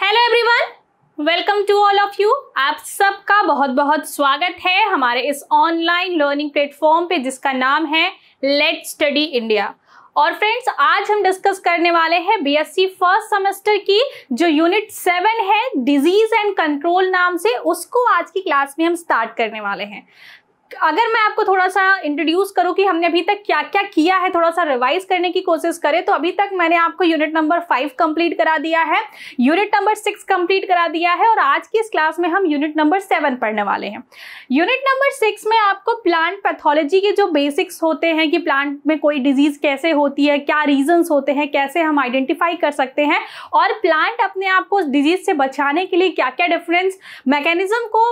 hello everyone welcome to all of you आप सबका बहुत बहुत स्वागत है हमारे इस ऑनलाइन लर्निंग प्लेटफॉर्म पे जिसका नाम है लेट स्टडी इंडिया और फ्रेंड्स आज हम डिस्कस करने वाले हैं बीएससी फर्स्ट सेमेस्टर की जो यूनिट सेवन है डिजीज एंड कंट्रोल नाम से उसको आज की क्लास में हम स्टार्ट करने वाले हैं अगर मैं आपको थोड़ा सा इंट्रोड्यूस करूं कि हमने अभी तक क्या क्या किया है थोड़ा सा रिवाइज करने की कोशिश करें तो अभी तक मैंने आपको यूनिट नंबर फाइव कंप्लीट करा दिया है यूनिट नंबर सिक्स कंप्लीट करा दिया है और आज की इस क्लास में हम यूनिट नंबर सेवन पढ़ने वाले हैं यूनिट नंबर सिक्स में आपको प्लांट पैथोलॉजी के जो बेसिक्स होते हैं कि प्लांट में कोई डिजीज कैसे होती है क्या रीजन्स होते हैं कैसे हम आइडेंटिफाई कर सकते हैं और प्लांट अपने आप को उस डिजीज से बचाने के लिए क्या क्या डिफरेंस मैकेनिज्म को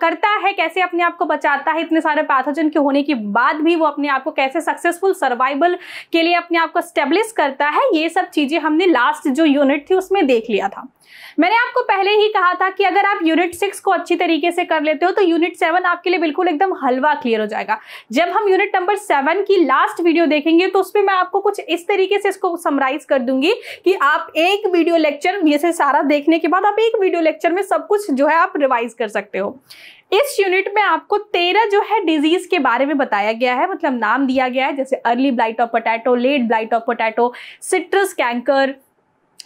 करता है कैसे अपने आप को बचाता है इतने इतने सारे पैथोजन के होने के बाद भी वो अपने आप को कैसे सक्सेसफुल सर्वाइवल के लिए अपने आप को स्टेब्लिश करता है ये सब चीज़ें हमने लास्ट जो यूनिट थी उसमें देख लिया था मैंने आपको पहले ही कहा था कि अगर आप यूनिट सिक्स को अच्छी तरीके से कर लेते हो तो यूनिट सेवन आपके लिए बिल्कुल एकदम हलवा क्लियर हो जाएगा जब हम यूनिट नंबर सेवन की लास्ट वीडियो देखेंगे तो उसमें मैं आपको कुछ इस तरीके से इसको समराइज कर दूंगी कि आप एक वीडियो लेक्चर ये सारा देखने के बाद आप एक वीडियो लेक्चर में सब कुछ जो है आप रिवाइज कर सकते हो इस यूनिट में आपको तेरह जो है डिजीज के बारे में बताया गया है मतलब नाम दिया गया है जैसे early blight of potato late blight of potato citrus canker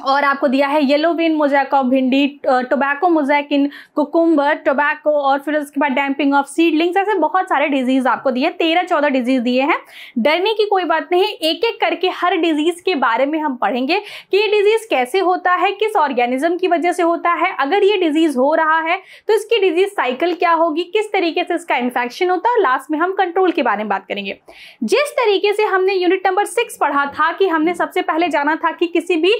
और आपको दिया है yellow vein mosaic of bhindi tobacco mosaic in cucumber tobacco और फिर उसके बाद डैम्पिंग ऑफ सीडलिंग्स ऐसे बहुत सारे डिजीज आपको दिए तेरह चौदह डिजीज दिए हैं डरने की कोई बात नहीं एक एक करके हर डिजीज के बारे में हम पढ़ेंगे कि ये डिजीज कैसे होता है किस ऑर्गेनिज्म की वजह से होता है अगर ये डिजीज हो रहा है तो इसकी डिजीज साइकिल क्या होगी किस तरीके से इसका इन्फेक्शन होता है लास्ट में हम कंट्रोल के बारे में बात करेंगे जिस तरीके से हमने यूनिट नंबर सिक्स पढ़ा था कि हमने सबसे पहले जाना था कि किसी भी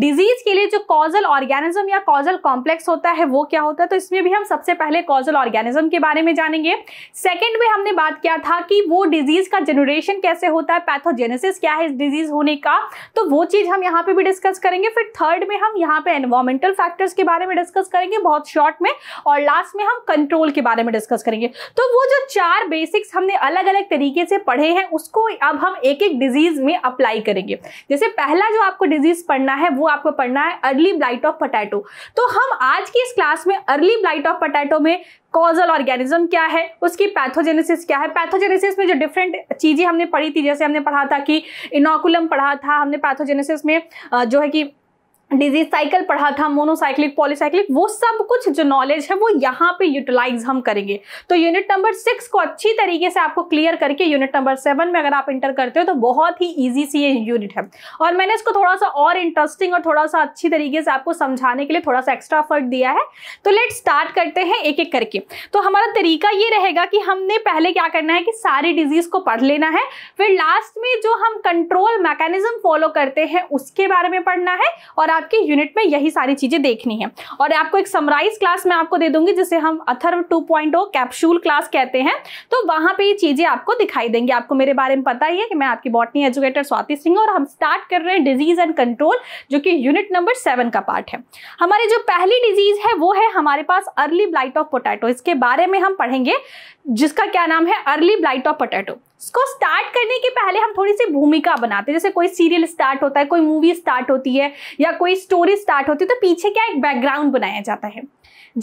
डिजीज के लिए जो कॉजल ऑर्गेनिज्म या कॉजल कॉम्प्लेक्स होता है वो क्या होता है तो इसमें भी हम सबसे पहले कॉजल ऑर्गेनिज्म के बारे में जानेंगे सेकेंड में हमने बात किया था कि वो डिजीज का जनरेशन कैसे होता है पैथोजेनेसिस क्या है इस डिजीज होने का तो वो चीज हम यहाँ पे भी डिस्कस करेंगे फिर थर्ड में हम यहाँ पे एनवायरमेंटल फैक्टर्स के बारे में डिस्कस करेंगे बहुत शॉर्ट में और लास्ट में हम कंट्रोल के बारे में डिस्कस करेंगे तो वो जो चार बेसिक्स हमने अलग अलग तरीके से पढ़े हैं उसको अब हम एक एक डिजीज में अप्लाई करेंगे जैसे पहला जो आपको डिजीज पढ़ना है वो आपको पढ़ना है अर्ली ब्लाइट ऑफ पटैटो तो हम आज की इस क्लास में अर्ली ब्लाइट ऑफ पटैटो में कॉजल ऑर्गेनिज्म क्या है उसकी पैथोजेनेसिस क्या है पैथोजेनेसिस में जो डिफरेंट चीज़ें हमने पढ़ी थी जैसे हमने पढ़ा था कि इनोकुलम पढ़ा था हमने पैथोजेनेसिस में जो है कि डिजीज साइकिल पढ़ा था मोनोसाइक्लिक पॉलीसाइक्लिक वो सब कुछ जो नॉलेज है वो यहाँ पे यूटिलाइज हम करेंगे तो यूनिट नंबर सिक्स को अच्छी तरीके से आपको क्लियर करके यूनिट नंबर सेवन में अगर आप इंटर करते हो तो बहुत ही ईजी सी ये यूनिट है और मैंने इसको थोड़ा सा और इंटरेस्टिंग और थोड़ा सा अच्छी तरीके से आपको समझाने के लिए थोड़ा सा एक्स्ट्रा एफर्ट दिया है तो लेट स्टार्ट करते हैं एक एक करके तो हमारा तरीका ये रहेगा कि हमने पहले क्या करना है कि सारी डिजीज को पढ़ लेना है फिर लास्ट में जो हम कंट्रोल मैकेनिज्म फॉलो करते हैं उसके बारे में पढ़ना है और आपके यूनिट में यही सारी चीज़ें देखनी है और आपको एक समराइज क्लास में आपको दे दूंगी जिसे हम अथर्व 2.0 कैप्सूल क्लास कहते हैं तो वहां पे ये चीज़ें आपको दिखाई देंगी आपको मेरे बारे में पता ही है कि मैं आपकी बॉटनी एजुकेटर स्वाति सिंह और हम स्टार्ट कर रहे हैं डिजीज एंड कंट्रोल जो कि यूनिट नंबर सेवन का पार्ट है हमारी जो पहली डिजीज है वो है हमारे पास अर्ली ब्लाइट ऑफ पोटैटो इसके बारे में हम पढ़ेंगे जिसका क्या नाम है अर्ली ब्लाइट ऑफ पोटैटो इसको स्टार्ट करने के पहले हम थोड़ी सी भूमिका बनाते हैं जैसे कोई सीरियल स्टार्ट होता है कोई मूवी स्टार्ट होती है या कोई स्टोरी स्टार्ट होती है तो पीछे क्या एक बैकग्राउंड बनाया जाता है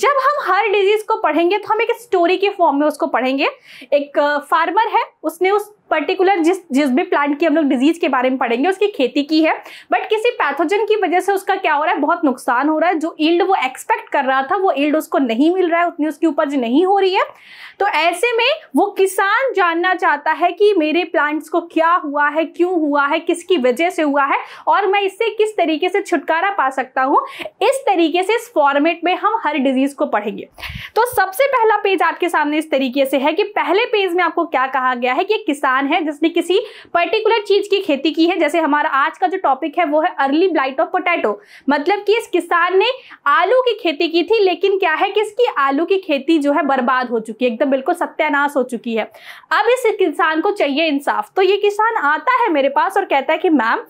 जब हम हर डिजीज को पढ़ेंगे तो हम एक स्टोरी के फॉर्म में उसको पढ़ेंगे एक फार्मर है उसने उस पर्टिकुलर जिस जिस भी प्लांट की हम लोग डिजीज के बारे में पढ़ेंगे उसकी खेती की है बट किसी पैथोजन की वजह से उसका क्या हो रहा है बहुत नुकसान हो रहा है जो ईल्ड वो एक्सपेक्ट कर रहा था वो ईल्ड उसको नहीं मिल रहा है उतनी उसकी उपज नहीं हो रही है तो ऐसे में वो किसान जानना चाहता है कि मेरे प्लांट्स को क्या हुआ है क्यों हुआ है किसकी वजह से हुआ है और मैं इससे किस तरीके से छुटकारा पा सकता हूँ इस तरीके से इस फॉर्मेट में हम हर डिजीज को पढ़ेंगे तो सबसे पहला पेज आपके सामने इस तरीके से है कि पहले पेज में आपको क्या कहा गया है कि किसान किसान है जिसने किसी पर्टिकुलर चीज की खेती की है जैसे हमारा आज का जो टॉपिक है वो है अर्ली ब्लाइट ऑफ पोटैटो मतलब कि इस किसान ने आलू की खेती की थी लेकिन क्या है कि इसकी आलू की खेती जो है बर्बाद हो चुकी है एकदम बिल्कुल सत्यानाश हो चुकी है अब इस किसान को चाहिए इंसाफ तो ये किसान आता है मेरे पास और कहता है कि मैम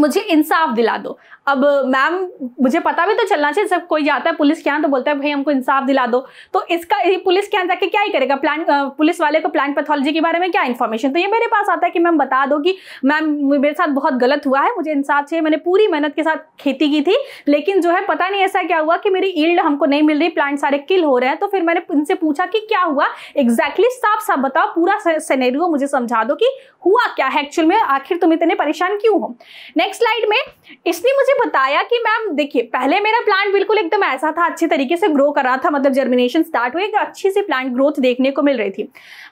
मुझे इंसाफ दिला दो अब मैम मुझे पता भी तो चलना चाहिए जब कोई जाता है पुलिस के यहाँ तो बोलता है भाई हमको इंसाफ दिला दो तो इसका ये पुलिस के यहाँ जाके क्या ही करेगा प्लान पुलिस वाले को प्लान पैथोलॉजी के बारे में क्या इन्फॉर्मेशन तो ये मेरे पास आता है कि मैम बता दो कि मैम मेरे साथ बहुत गलत हुआ है मुझे इंसाफ चाहिए मैंने पूरी मेहनत के साथ खेती की थी लेकिन जो है पता नहीं ऐसा क्या हुआ कि मेरी ईल्ड हमको नहीं मिल रही प्लांट सारे किल हो रहे हैं तो फिर मैंने उनसे पूछा कि क्या हुआ एग्जैक्टली साफ साफ बताओ पूरा सिनेरियो मुझे समझा दो कि हुआ क्या है एक्चुअल में आखिर तुम इतने परेशान क्यों हो नेक्स्ट स्लाइड में इसने मुझे बताया कि मैम देखिए पहले मेरा प्लांट बिल्कुल एकदम ऐसा था अच्छे तरीके से ग्रो कर रहा था मतलब जर्मिनेशन स्टार्ट हुई एक अच्छी सी प्लांट ग्रोथ देखने को मिल रही थी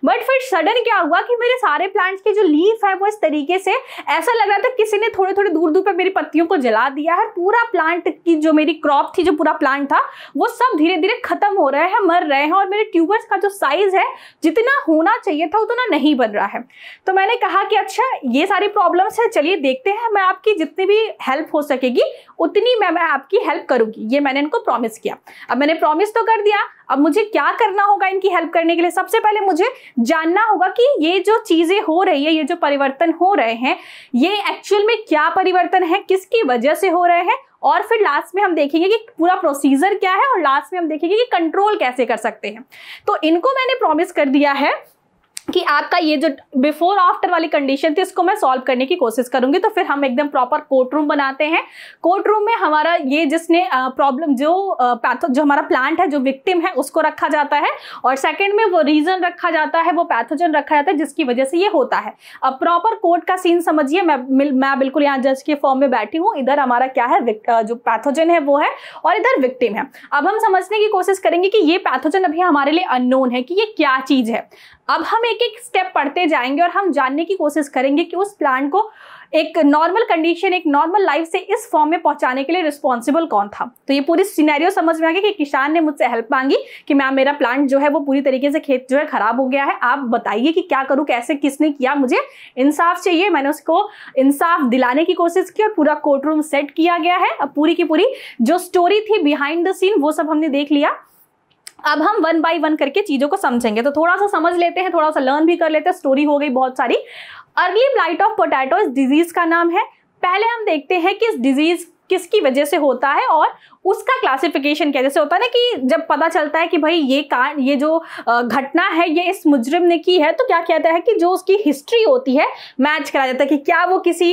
बट फिर सडन क्या हुआ कि मेरे सारे प्लांट्स के जो लीफ है वो इस तरीके से ऐसा लग रहा था किसी ने थोड़े थोड़े दूर दूर पर मेरी पत्तियों को जला दिया है पूरा प्लांट की जो मेरी क्रॉप थी जो पूरा प्लांट था वो सब धीरे धीरे खत्म हो रहे हैं मर रहे हैं और मेरे ट्यूबर्स का जो साइज है जितना होना चाहिए था उतना नहीं बन रहा है तो मैंने कहा कि अच्छा ये सारी प्रॉब्लम्स है चलिए देखते हैं मैं आपकी जितनी भी हेल्प हो सकेगी जाएगी उतनी मैं मैं आपकी हेल्प करूंगी ये मैंने इनको प्रॉमिस किया अब मैंने प्रॉमिस तो कर दिया अब मुझे क्या करना होगा इनकी हेल्प करने के लिए सबसे पहले मुझे जानना होगा कि ये जो चीज़ें हो रही है ये जो परिवर्तन हो रहे हैं ये एक्चुअल में क्या परिवर्तन है किसकी वजह से हो रहे हैं और फिर लास्ट में हम देखेंगे कि पूरा प्रोसीजर क्या है और लास्ट में हम देखेंगे कि कंट्रोल कैसे कर सकते हैं तो इनको मैंने प्रॉमिस कर दिया है कि आपका ये जो बिफोर आफ्टर वाली कंडीशन थी इसको मैं सॉल्व करने की कोशिश करूंगी तो फिर हम एकदम प्रॉपर कोर्ट रूम बनाते हैं कोर्ट रूम में हमारा ये जिसने प्रॉब्लम जो पैथो जो हमारा प्लांट है जो विक्टिम है उसको रखा जाता है और सेकेंड में वो रीजन रखा जाता है वो पैथोजन रखा जाता है जिसकी वजह से ये होता है अब प्रॉपर कोर्ट का सीन समझिए मैं मैं बिल्कुल यहाँ जज के फॉर्म में बैठी हूँ इधर हमारा क्या है जो पैथोजन है वो है और इधर विक्टिम है अब हम समझने की कोशिश करेंगे कि ये पैथोजन अभी हमारे लिए अननोन है कि ये क्या चीज है अब हम एक एक स्टेप पढ़ते जाएंगे और हम जानने की कोशिश करेंगे कि उस प्लांट को एक नॉर्मल कंडीशन एक नॉर्मल लाइफ से इस फॉर्म में पहुंचाने के लिए रिस्पॉन्सिबल कौन था तो ये पूरी सीनैरियो समझ में आ गया कि किसान ने मुझसे हेल्प मांगी कि मैम मेरा प्लांट जो है वो पूरी तरीके से खेत जो है खराब हो गया है आप बताइए कि क्या करूँ कैसे किसने किया मुझे इंसाफ चाहिए मैंने उसको इंसाफ दिलाने की कोशिश की और पूरा कोर्ट रूम सेट किया गया है अब पूरी की पूरी जो स्टोरी थी बिहाइंड द सीन वो सब हमने देख लिया अब हम वन बाई वन करके चीज़ों को समझेंगे तो थोड़ा सा समझ लेते हैं थोड़ा सा लर्न भी कर लेते हैं स्टोरी हो गई बहुत सारी अर्ली ब्लाइट ऑफ पोटैटो इस डिजीज़ का नाम है पहले हम देखते हैं कि इस डिजीज़ किसकी वजह से होता है और उसका क्लासिफिकेशन क्या जैसे होता है ना कि जब पता चलता है कि भाई ये कांड ये जो घटना है ये इस मुजरिम ने की है तो क्या कहता है कि जो उसकी हिस्ट्री होती है मैच करा जाता है कि क्या वो किसी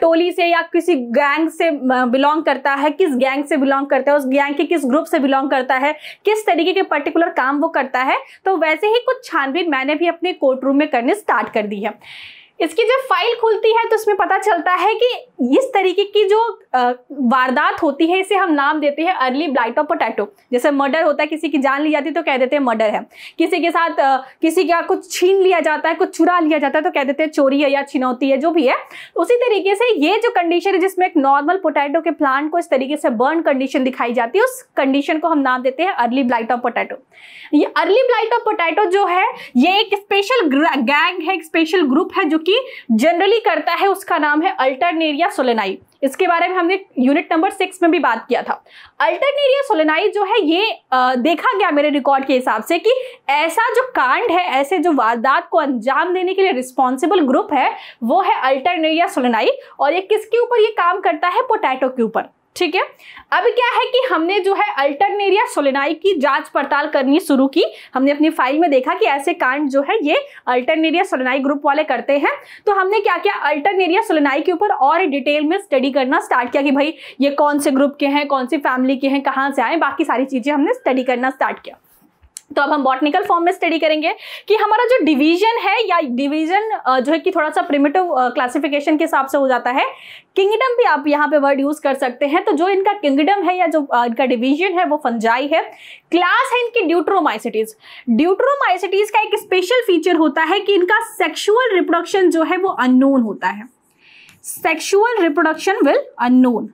टोली से या किसी गैंग से बिलोंग करता है किस गैंग से बिलोंग करता है उस गैंग के किस ग्रुप से बिलोंग करता है किस तरीके के पर्टिकुलर काम वो करता है तो वैसे ही कुछ छानबीन मैंने भी अपने कोर्ट रूम में करने स्टार्ट कर दी है इसकी जब फाइल खुलती है तो उसमें पता चलता है कि इस तरीके की जो वारदात होती है इसे हम नाम देते हैं अर्ली ब्लाइट ऑफ पोटैटो जैसे मर्डर होता है किसी की जान ली जाती है तो कह देते हैं मर्डर है किसी के साथ किसी का कुछ छीन लिया जाता है कुछ चुरा लिया जाता है तो कह देते हैं चोरी है या छिनौती है जो भी है उसी तरीके से ये जो कंडीशन है जिसमें एक नॉर्मल पोटैटो के प्लांट को इस तरीके से बर्न कंडीशन दिखाई जाती है उस कंडीशन को हम नाम देते हैं अर्ली ब्लाइट ऑफ पोटैटो ये अर्ली ब्लाइट ऑफ पोटैटो जो है ये एक स्पेशल गैंग है एक स्पेशल ग्रुप है जो कि जनरली करता है उसका नाम है अल्टरनेरिया सोलेनाई इसके बारे में हमने यूनिट नंबर सिक्स में भी बात किया था अल्टरनेरिया सोलेनाई जो है ये आ, देखा गया मेरे रिकॉर्ड के हिसाब से कि ऐसा जो कांड है ऐसे जो वारदात को अंजाम देने के लिए रिस्पॉन्सिबल ग्रुप है वो है अल्टरनेरिया सोलेनाई और ये किसके ऊपर ये काम करता है पोटैटो के ऊपर ठीक है अब क्या है कि हमने जो है अल्टरनेरिया सोलेनाई की जांच पड़ताल करनी शुरू की हमने अपनी फाइल में देखा कि ऐसे कांड जो है ये अल्टरनेरिया सोलेनाई ग्रुप वाले करते हैं तो हमने क्या किया अल्टरनेरिया सोलेनाई के ऊपर और डिटेल में स्टडी करना स्टार्ट किया कि भाई ये कौन से ग्रुप के हैं कौन से फैमिली के हैं कहाँ से आए बाकी सारी चीज़ें हमने स्टडी करना स्टार्ट किया तो अब हम बॉटनिकल फॉर्म में स्टडी करेंगे कि हमारा जो डिवीजन है या डिवीजन जो है कि थोड़ा सा प्रिमेटिव क्लासिफिकेशन के हिसाब से हो जाता है किंगडम भी आप यहाँ पे वर्ड यूज कर सकते हैं तो जो इनका किंगडम है या जो इनका डिवीजन है वो फंजाई है क्लास है इनकी ड्यूट्रोमाइसिटीज ड्यूट्रोमाइसिटीज का एक स्पेशल फीचर होता है कि इनका सेक्शुअल रिप्रोडक्शन जो है वो अननोन होता है सेक्शुअल रिप्रोडक्शन विल अननोन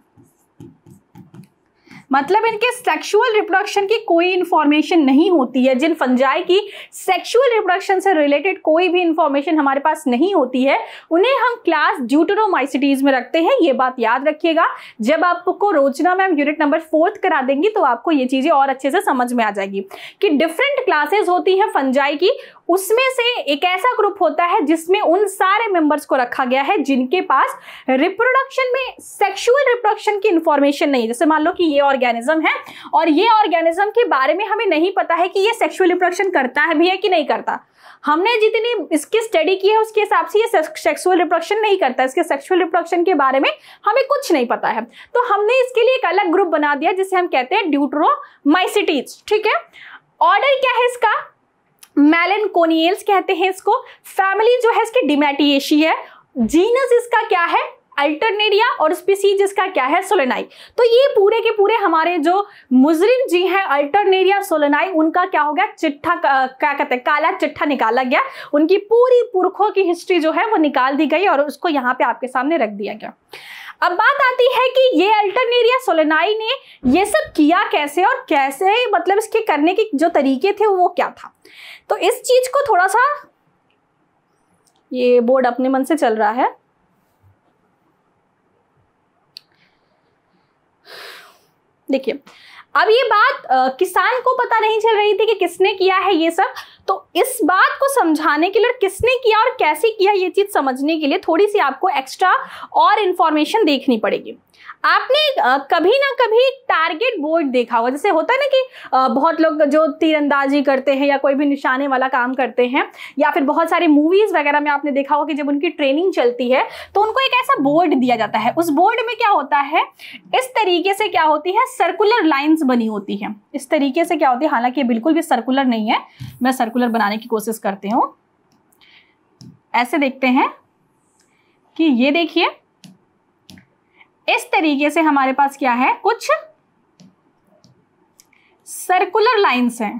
मतलब इनके सेक्सुअल रिप्रोडक्शन की कोई इन्फॉर्मेशन नहीं होती है जिन फंजाई की सेक्सुअल रिप्रोडक्शन से रिलेटेड कोई भी इन्फॉर्मेशन हमारे पास नहीं होती है उन्हें हम क्लास ड्यूटरोमाइसिटीज में रखते हैं ये बात याद रखिएगा जब आपको Rochna ma'am unit number fourth करा देंगी तो आपको ये चीज़ें और अच्छे से समझ में आ जाएगी कि डिफरेंट क्लासेज होती हैं फंजाई की उसमें से एक ऐसा ग्रुप होता है जिसमें उन सारे मेंबर्स को रखा गया है जिनके पास रिप्रोडक्शन में सेक्सुअल रिप्रोडक्शन की इंफॉर्मेशन नहीं जैसे मान लो कि ये और ऑर्गेनिज्म है और ये ऑर्गेनिज्म के बारे में हमें नहीं पता है कि ये सेक्सुअल रिप्रोडक्शन करता है भी है कि नहीं करता हमने जितनी इसकी स्टडी की है उसके हिसाब से ये सेक्सुअल रिप्रोडक्शन नहीं करता इसके सेक्सुअल रिप्रोडक्शन के बारे में हमें कुछ नहीं पता है तो हमने इसके लिए एक अलग ग्रुप बना दिया जिसे हम कहते हैं ड्यूट्रोमाइसिटीज ठीक है ऑर्डर क्या है इसका मेलेनकोनियल्स कहते हैं इसको फैमिली जो है इसकी डिमेटिएशी है जीनस इसका क्या है अल्टरनेडिया और स्पीसी जिसका क्या है सोलेनाई तो ये पूरे के पूरे हमारे जो मुजरिम जी हैं अल्टरनेडिया सोलेनाई उनका क्या हो गया चिट्ठा क्या कहते हैं काला चिट्ठा निकाला गया उनकी पूरी पुरखों की हिस्ट्री जो है वो निकाल दी गई और उसको यहाँ पे आपके सामने रख दिया गया अब बात आती है कि ये अल्टरनेरिया सोलेनाई ने ये सब किया कैसे और कैसे मतलब इसके करने के जो तरीके थे वो क्या था तो इस चीज को थोड़ा सा ये बोर्ड अपने मन से चल रहा है देखिए अब ये बात आ, किसान को पता नहीं चल रही थी कि किसने किया है ये सब तो इस बात को समझाने के लिए किसने किया और कैसे किया ये चीज़ समझने के लिए थोड़ी सी आपको एक्स्ट्रा और इन्फॉर्मेशन देखनी पड़ेगी आपने कभी ना कभी टारगेट बोर्ड देखा होगा जैसे होता है ना कि बहुत लोग जो तीरंदाजी करते हैं या कोई भी निशाने वाला काम करते हैं या फिर बहुत सारी मूवीज वगैरह में आपने देखा होगा कि जब उनकी ट्रेनिंग चलती है तो उनको एक ऐसा बोर्ड दिया जाता है उस बोर्ड में क्या होता है इस तरीके से क्या होती है सर्कुलर लाइन्स बनी होती है इस तरीके से क्या होती है हालांकि बिल्कुल भी सर्कुलर नहीं है मैं सर्कुलर सर्कुलर बनाने की कोशिश करते हो ऐसे देखते हैं कि ये देखिए इस तरीके से हमारे पास क्या है कुछ सर्कुलर लाइंस हैं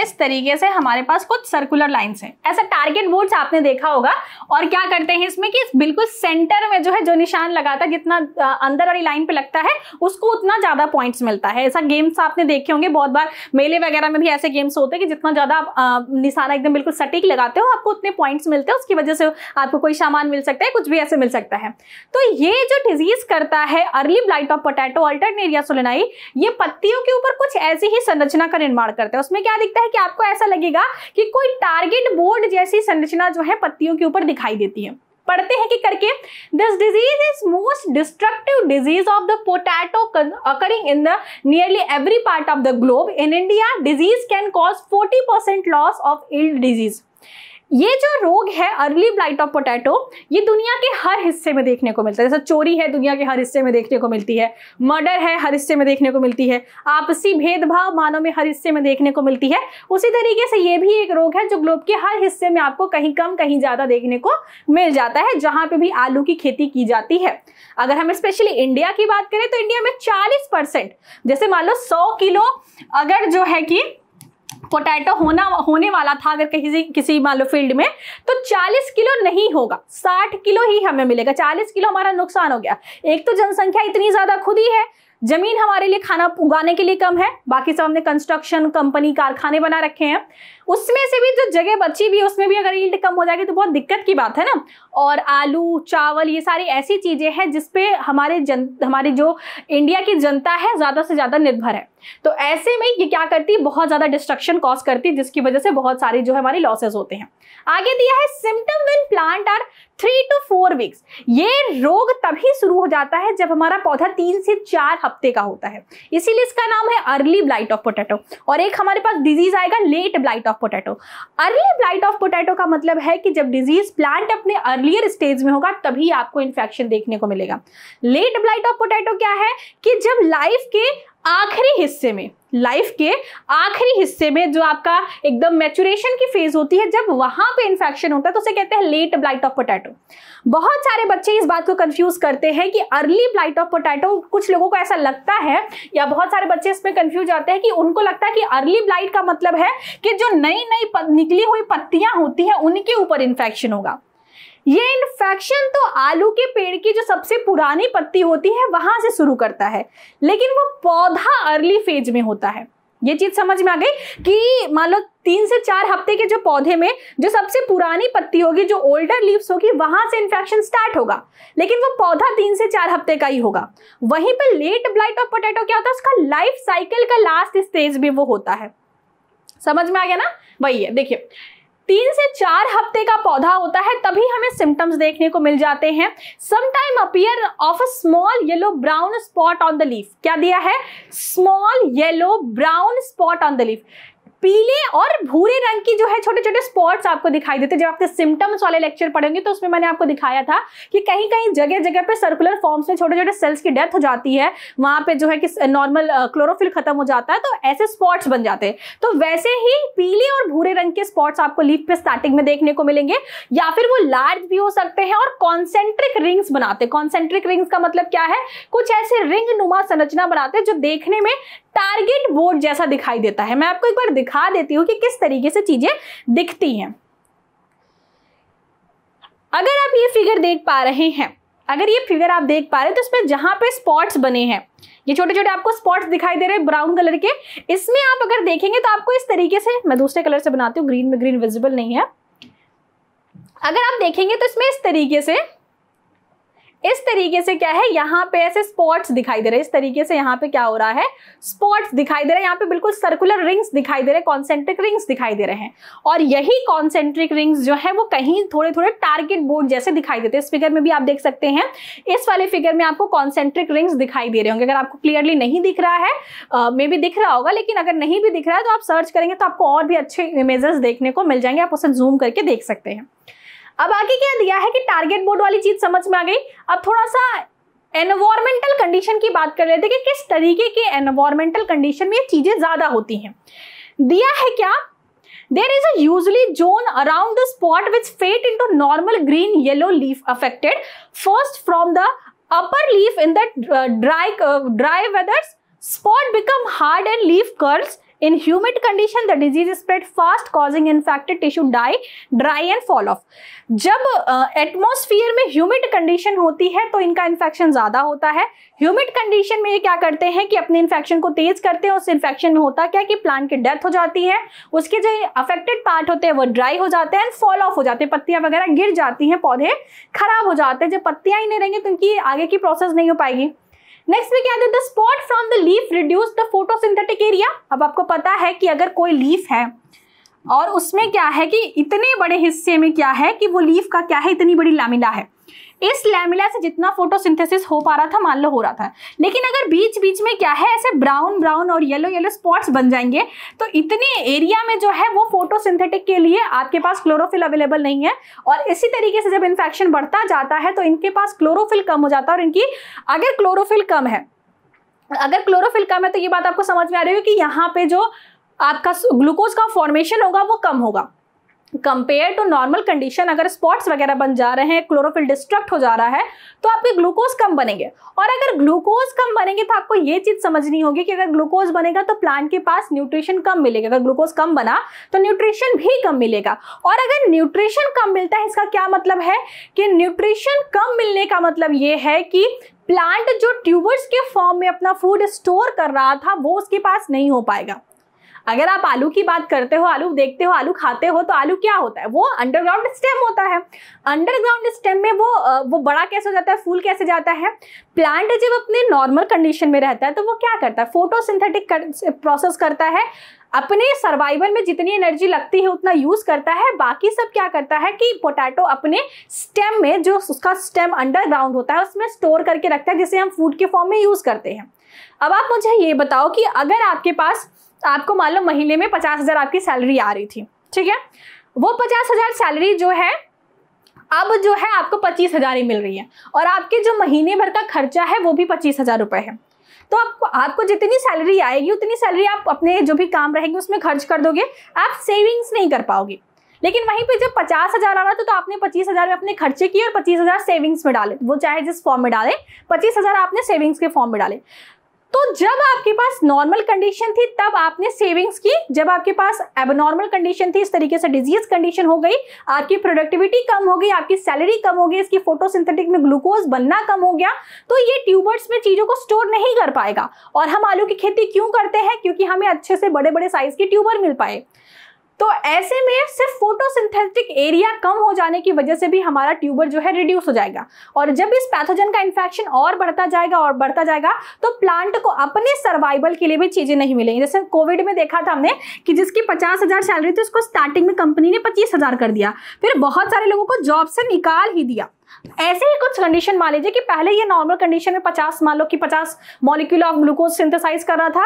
इस तरीके से हमारे पास कुछ सर्कुलर लाइंस हैं ऐसा टारगेट बोर्ड्स आपने देखा होगा और क्या करते हैं इसमें कि बिल्कुल सेंटर में जो है जो निशान लगाता है जितना अंदर वाली लाइन पे लगता है उसको उतना ज्यादा पॉइंट्स मिलता है ऐसा गेम्स आपने देखे होंगे बहुत बार मेले वगैरह में भी ऐसे गेम्स होते हैं कि जितना ज्यादा आप निशाना एकदम बिल्कुल सटीक लगाते हो आपको उतने पॉइंट्स मिलते हैं उसकी वजह से आपको कोई सामान मिल सकता है कुछ भी ऐसे मिल सकता है तो ये जो डिजीज करता है early blight of potato Alternaria solani ये पत्तियों के ऊपर कुछ ऐसी ही संरचना का निर्माण करता है उसमें क्या दिखता है सकता है कि आपको ऐसा लगेगा कि कोई टारगेट बोर्ड जैसी संरचना जो है पत्तियों के ऊपर दिखाई देती है पढ़ते हैं कि करके this disease is most destructive disease of the potato occurring in the nearly every part of the globe in India disease can cause 40% percent loss of yield disease ये जो रोग है अर्ली ब्लाइट ऑफ पोटैटो ये दुनिया के हर हिस्से में देखने को मिलता है जैसे चोरी है दुनिया के हर हिस्से में देखने को मिलती है मर्डर है हर हिस्से में देखने को मिलती है आपसी भेदभाव मानव में हर हिस्से में देखने को मिलती है उसी तरीके से ये भी एक रोग है जो ग्लोब के हर हिस्से में आपको कहीं कम कहीं ज़्यादा देखने को मिल जाता है जहां पर भी आलू की खेती की जाती है अगर हम स्पेशली इंडिया की बात करें तो इंडिया में चालीस जैसे मान लो सौ किलो अगर जो है कि पोटैटो होना होने वाला था अगर किसी किसी मान लो फील्ड में तो 40 किलो नहीं होगा 60 किलो ही हमें मिलेगा 40 किलो हमारा नुकसान हो गया एक तो जनसंख्या इतनी ज्यादा खुद ही है जमीन हमारे लिए खाना उगाने के लिए कम है बाकी सब हमने कंस्ट्रक्शन कंपनी कारखाने बना रखे हैं उसमें से भी जो जगह बची हुई है उसमें भी अगर ईल्ड कम हो जाएगी तो बहुत दिक्कत की बात है ना और आलू चावल ये सारी ऐसी चीज़ें हैं जिसपे हमारे जन हमारी जो इंडिया की जनता है ज़्यादा से ज़्यादा निर्भर है तो ऐसे में ये क्या करती है बहुत ज़्यादा डिस्ट्रक्शन कॉज करती है जिसकी वजह से बहुत सारे जो है हमारे लॉसेज होते हैं आगे दिया है symptom when plant are three to four weeks ये रोग तभी शुरू हो जाता है जब हमारा पौधा तीन से चार हफ्ते का होता है इसीलिए इसका नाम है अर्ली ब्लाइट ऑफ पोटैटो और एक हमारे पास डिजीज आएगा late blight of of potato early blight of potato का मतलब है कि जब डिजीज प्लांट अपने अर्लियर स्टेज में होगा तभी आपको इन्फेक्शन देखने को मिलेगा लेट ब्लाइट ऑफ पोटैटो क्या है कि जब लाइफ के आखिरी हिस्से में लाइफ के आखिरी हिस्से में जो आपका एकदम मेचुरेशन की फेज होती है जब वहां पे इंफेक्शन होता है तो उसे कहते हैं लेट ब्लाइट ऑफ पोटैटो बहुत सारे बच्चे इस बात को कंफ्यूज करते हैं कि अर्ली ब्लाइट ऑफ पोटैटो कुछ लोगों को ऐसा लगता है या बहुत सारे बच्चे इसमें कंफ्यूज आते हैं कि उनको लगता है कि अर्ली ब्लाइट का मतलब है कि जो नई नई निकली हुई पत्तियां होती हैं उनके ऊपर इन्फेक्शन होगा ये इन्फेक्शन तो आलू के पेड़ की जो सबसे पुरानी पत्ती होती है वहां से शुरू करता है लेकिन वो पौधा अर्ली फेज में होता है ये चीज समझ में आ गई कि मान लो तीन से चार हफ्ते के जो पौधे में जो सबसे पुरानी पत्ती होगी जो ओल्डर लीव्स होगी वहां से इन्फेक्शन स्टार्ट होगा लेकिन वो पौधा तीन से चार हफ्ते का ही होगा वहीं पर लेट ब्लाइट ऑफ पोटैटो क्या होता है उसका लाइफ साइकिल का लास्ट स्टेज भी वो होता है समझ में आ गया ना वही है देखिए तीन से चार हफ्ते का पौधा होता है तभी हमें सिम्टम्स देखने को मिल जाते हैं sometime appear of a small yellow brown spot on the leaf क्या दिया है small yellow brown spot on the leaf पीले और भूरे रंग की जो है छोटे छोटे स्पॉट्स आपको दिखाई देते हैं जब आपके सिम्टम्स वाले लेक्चर पढ़ेंगे तो उसमें मैंने आपको दिखाया था कि कहीं कहीं जगह जगह पे सर्कुलर फॉर्म्स में छोटे छोटे सेल्स की डेथ हो जाती है वहां पे जो है कि नॉर्मल क्लोरोफिल खत्म हो जाता है तो ऐसे स्पॉट्स बन जाते हैं तो वैसे ही पीले और भूरे रंग के स्पॉट्स आपको लीफ पे स्टार्टिंग में देखने को मिलेंगे या फिर वो लार्ज भी हो सकते हैं और कॉन्सेंट्रिक रिंग्स बनाते हैं कॉन्सेंट्रिक रिंग्स का मतलब क्या है कुछ ऐसे रिंग नुमा संरचना बनाते हैं जो देखने में टारगेट बोर्ड जैसा दिखाई देता है मैं आपको एक बार दिखा देती हूँ कि किस तरीके से चीजें दिखती हैं अगर आप ये फिगर देख पा रहे हैं अगर ये फिगर आप देख पा रहे हैं तो इसमें जहां पे स्पॉट्स बने हैं ये छोटे छोटे आपको स्पॉट्स दिखाई दे रहे हैं ब्राउन कलर के इसमें आप अगर देखेंगे तो आपको इस तरीके से मैं दूसरे कलर से बनाती हूँ ग्रीन में ग्रीन विजिबल नहीं है अगर आप देखेंगे तो इसमें इस तरीके से इस तरीके से क्या है यहाँ पे ऐसे स्पॉट्स दिखाई दे रहे हैं इस तरीके से यहाँ पे क्या हो रहा है स्पॉट्स दिखाई दे रहे हैं यहाँ पे बिल्कुल सर्कुलर रिंग्स दिखाई दे रहे हैं कॉन्सेंट्रिक रिंग्स दिखाई दे रहे हैं और यही कॉन्सेंट्रिक रिंग्स जो है वो कहीं थोड़े थोड़े टारगेट बोर्ड जैसे दिखाई देते हैं इस फिगर में भी आप देख सकते हैं इस वाले फिगर में आपको कॉन्सेंट्रिक रिंग्स दिखाई दे रहे होंगे अगर आपको क्लियरली नहीं दिख रहा है मे भी दिख रहा होगा लेकिन अगर नहीं भी दिख रहा है तो आप सर्च करेंगे तो आपको और भी अच्छे इमेजेस देखने को मिल जाएंगे आप उसे जूम करके देख सकते हैं अब आगे क्या दिया है कि टारगेट बोर्ड वाली चीज समझ में आ गई अब थोड़ा सा एनवायरमेंटल कंडीशन की बात कर रहे थे कि किस तरीके के एनवायरमेंटल कंडीशन में ये चीजें ज्यादा होती हैं दिया है क्या देर इज अजली zone around the spot which fade into normal green yellow leaf affected first from the upper leaf in the dry uh, dry uh, weathers spot become hard and leaf in humid condition the disease spread fast causing infected tissue die dry and fall off जब atmosphere uh, में humid condition होती है तो इनका infection ज्यादा होता है humid condition में ये क्या करते हैं कि अपने इन्फेक्शन को तेज करते हैं उस इन्फेक्शन में होता क्या कि प्लांट की डेथ हो जाती है उसके जो अफेक्टेड पार्ट होते हैं वो ड्राई हो जाते हैं एंड फॉल ऑफ हो जाते हैं पत्तियां वगैरह गिर जाती हैं पौधे खराब हो जाते हैं जब पत्तियां ही नहीं रहेंगी तो इनकी आगे की प्रोसेस नहीं हो पाएगी नेक्स्ट में क्या the spot from the leaf reduce the photosynthetic area अब आपको पता है कि अगर कोई लीफ है और उसमें क्या है कि इतने बड़े हिस्से में क्या है कि वो लीफ का क्या है इतनी बड़ी लामिला है इस लैमिला से जितना फोटोसिंथेसिस हो पा रहा था मान लो हो रहा था लेकिन अगर बीच बीच में क्या है ऐसे ब्राउन ब्राउन और येलो येलो स्पॉट्स बन जाएंगे तो इतने एरिया में जो है वो फोटोसिंथेटिक के लिए आपके पास क्लोरोफिल अवेलेबल नहीं है और इसी तरीके से जब इन्फेक्शन बढ़ता जाता है तो इनके पास क्लोरोफिल कम हो जाता है और इनकी अगर क्लोरोफिल कम है अगर क्लोरोफिल कम है तो ये बात आपको समझ में आ रही हो कि यहाँ पे जो आपका ग्लूकोज का फॉर्मेशन होगा वो कम होगा कंपेयर टू नॉर्मल कंडीशन अगर स्पॉट्स वगैरह बन जा रहे हैं क्लोरोफिल डिस्ट्रक्ट हो जा रहा है तो आपके ग्लूकोज कम बनेंगे और अगर ग्लूकोज कम बनेंगे तो आपको ये चीज समझनी होगी कि अगर ग्लूकोज बनेगा तो प्लांट के पास न्यूट्रिशन कम मिलेगा अगर ग्लूकोज कम बना तो न्यूट्रिशन भी कम मिलेगा और अगर न्यूट्रिशन कम मिलता है इसका क्या मतलब है कि न्यूट्रिशन कम मिलने का मतलब ये है कि प्लांट जो ट्यूबर्स के फॉर्म में अपना फूड स्टोर कर रहा था वो उसके पास नहीं हो पाएगा अगर आप आलू की बात करते हो आलू देखते हो आलू खाते हो तो आलू क्या होता है वो अंडरग्राउंड स्टेम होता है अंडरग्राउंड स्टेम में वो वो बड़ा कैसे हो जाता है फूल कैसे जाता है प्लांट जब अपने नॉर्मल कंडीशन में रहता है तो वो क्या करता है फोटोसिंथेटिक कर, प्रोसेस करता है अपने सर्वाइवल में जितनी एनर्जी लगती है उतना यूज करता है बाकी सब क्या करता है कि पोटैटो अपने स्टेम में जो उसका स्टेम अंडरग्राउंड होता है उसमें स्टोर करके रखता है जिसे हम फूड के फॉर्म में यूज करते हैं अब आप मुझे ये बताओ कि अगर आपके पास आपको मान लो महीने में पचास हज़ार आपकी सैलरी आ रही थी ठीक है वो पचास हज़ार सैलरी जो है अब जो है आपको पच्चीस हज़ार ही मिल रही है और आपके जो महीने भर का खर्चा है वो भी पच्चीस हज़ार रुपए है तो आपको आपको जितनी सैलरी आएगी उतनी सैलरी आप अपने जो भी काम रहेंगे उसमें खर्च कर दोगे आप सेविंग्स नहीं कर पाओगे लेकिन वहीं पे जब पचास हज़ार आ रहा था तो आपने पच्चीस हज़ार में अपने खर्चे किए और पच्चीस हज़ार सेविंग्स में डाले वो चाहे जिस फॉर्म में डाले पच्चीस हज़ार आपने सेविंग्स के फॉर्म में डाले तो जब आपके पास नॉर्मल कंडीशन थी तब आपने सेविंग्स की जब आपके पास एबनॉर्मल कंडीशन थी इस तरीके से डिजीज कंडीशन हो गई आपकी प्रोडक्टिविटी कम हो गई आपकी सैलरी कम हो गई इसकी फोटोसिंथेटिक में ग्लूकोज बनना कम हो गया तो ये ट्यूबर्स में चीजों को स्टोर नहीं कर पाएगा और हम आलू की खेती क्यों करते हैं क्योंकि हमें अच्छे से बड़े बड़े साइज के ट्यूबर मिल पाए तो ऐसे में सिर्फ फोटोसिंथेटिक एरिया कम हो जाने की वजह से भी हमारा ट्यूबर जो है रिड्यूस हो जाएगा और जब इस पैथोजन का इन्फेक्शन और बढ़ता जाएगा और बढ़ता जाएगा तो प्लांट को अपने सर्वाइवल के लिए भी चीजें नहीं मिलेंगी जैसे कोविड में देखा था हमने कि जिसकी पचास हजार सैलरी थी उसको स्टार्टिंग में कंपनी ने पच्चीस हजार कर दिया फिर बहुत सारे लोगों को जॉब से निकाल ही दिया ऐसे ही कुछ कंडीशन मान लीजिए कि पहले ये नॉर्मल कंडीशन में 50 मान लो कि 50 मॉलिक्यूल ऑफ ग्लूकोज सिंथेसाइज कर रहा था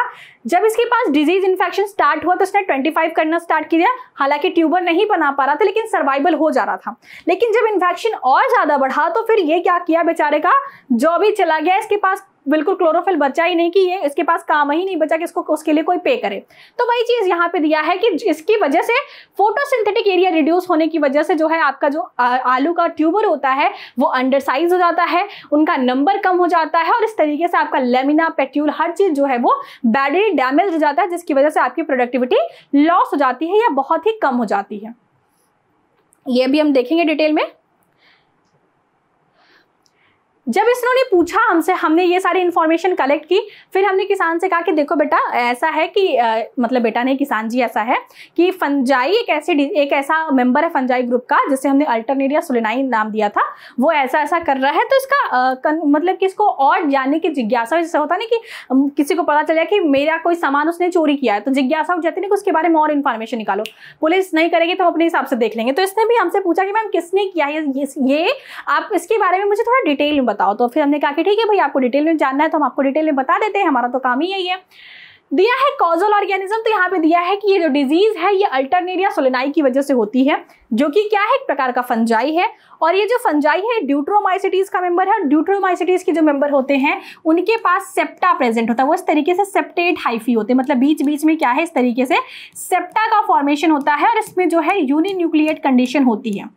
जब इसके पास डिजीज इन्फेक्शन स्टार्ट हुआ तो इसने 25 करना स्टार्ट किया हालांकि ट्यूबर नहीं बना पा रहा था लेकिन सर्वाइवल हो जा रहा था लेकिन जब इन्फेक्शन और ज्यादा बढ़ा तो फिर ये क्या किया बेचारे का जो भी चला गया इसके पास बिल्कुल क्लोरोफिल बचा ही नहीं कि ये इसके पास काम ही नहीं बचा कि इसको उसके लिए कोई पे करे तो वही चीज़ यहाँ पे दिया है कि इसकी वजह से फोटोसिंथेटिक एरिया रिड्यूस होने की वजह से जो है आपका जो आलू का ट्यूबर होता है वो अंडर साइज हो जाता है उनका नंबर कम हो जाता है और इस तरीके से आपका लेमिना पेट्यूल हर चीज़ जो है वो बैडरी डैमेज हो जाता है जिसकी वजह से आपकी प्रोडक्टिविटी लॉस हो जाती है या बहुत ही कम हो जाती है ये भी हम देखेंगे डिटेल में जब इसने पूछा हमसे हमने ये सारी इन्फॉर्मेशन कलेक्ट की फिर हमने किसान से कहा कि देखो बेटा ऐसा है कि आ, मतलब बेटा नहीं किसान जी ऐसा है कि फंजाई एक ऐसे एक ऐसा मेंबर है फंजाई ग्रुप का जिसे हमने अल्टरनेटिया सुलनाई नाम दिया था वो ऐसा ऐसा कर रहा है तो इसका आ, कन, मतलब कि इसको और जानने की जिज्ञासा जैसे होता नहीं कि किसी को पता चल कि मेरा कोई सामान उसने चोरी किया है तो जिज्ञासा हो जाती ना कि उसके बारे में और इन्फॉर्मेशन निकालो पुलिस नहीं करेगी तो हम अपने हिसाब से देख लेंगे तो इसने भी हमसे पूछा कि मैम किसने किया ये, ये आप इसके बारे में मुझे थोड़ा डिटेल में बताओ तो फिर हमने कहा कि ठीक है भाई आपको डिटेल में जानना है तो हम आपको डिटेल में बता देते हैं हमारा तो काम ही यही है दिया है कॉजल ऑर्गेनिज्म तो यहाँ पे दिया है कि ये जो डिजीज है ये अल्टरनेरिया सोलेनाई की वजह से होती है जो कि क्या है एक प्रकार का फंजाई है और ये जो फंजाई है ड्यूट्रोमाइसिटीज का मेंबर है ड्यूट्रोमाइसिटीज के जो मेंबर होते हैं उनके पास सेप्टा प्रेजेंट होता है वो इस तरीके से सेप्टेट हाइफी होते हैं मतलब बीच बीच में क्या है इस तरीके से सेप्टा का फॉर्मेशन होता है और इसमें जो है यूनिन्यूक्लिएट कंडीशन होती है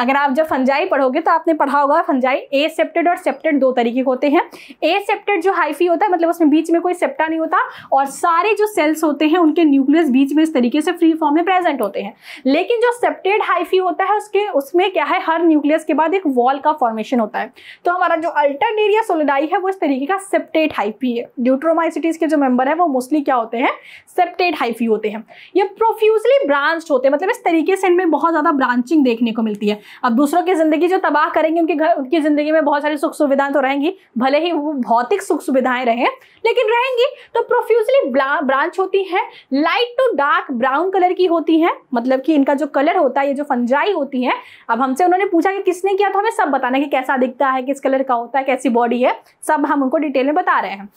अगर आप जब फंजाई पढ़ोगे तो आपने पढ़ा होगा फंजाई ए सेप्टेड और सेप्टेड दो तरीके के होते हैं ए सेप्टेड जो हाइफी होता है मतलब उसमें बीच में कोई सेप्टा नहीं होता और सारे जो सेल्स होते हैं उनके न्यूक्लियस बीच में इस तरीके से फ्री फॉर्म में प्रेजेंट होते हैं लेकिन जो सेप्टेड हाइफी होता है उसके उसमें क्या है हर न्यूक्लियस के बाद एक वॉल का फॉर्मेशन होता है तो हमारा जो अल्टरनेरिया सोलिडाई है वो इस तरीके का सेप्टेड हाइफी है ड्यूट्रोमाइसिटीज के जो मेंबर है वो मोस्टली क्या होते हैं सेप्टेड हाइफी होते हैं ये प्रोफ्यूजली ब्रांच होते हैं मतलब इस तरीके से इनमें बहुत ज़्यादा ब्रांचिंग देखने को मिलती है अब दूसरों की जिंदगी जो तबाह करेंगे उनके घर उनकी जिंदगी में बहुत सारी सुख सुविधाएं तो रहेंगी भले ही वो भौतिक सुख सुविधाएं रहें लेकिन रहेंगी तो प्रोफ्यूजली ब्रांच होती है light to dark brown colour की होती है मतलब कि इनका जो कलर होता है ये जो फंजाई होती है अब हमसे उन्होंने पूछा कि किसने किया तो हमें सब बताना कि कैसा दिखता है किस कलर का होता है कैसी बॉडी है सब हम उनको डिटेल में बता रहे हैं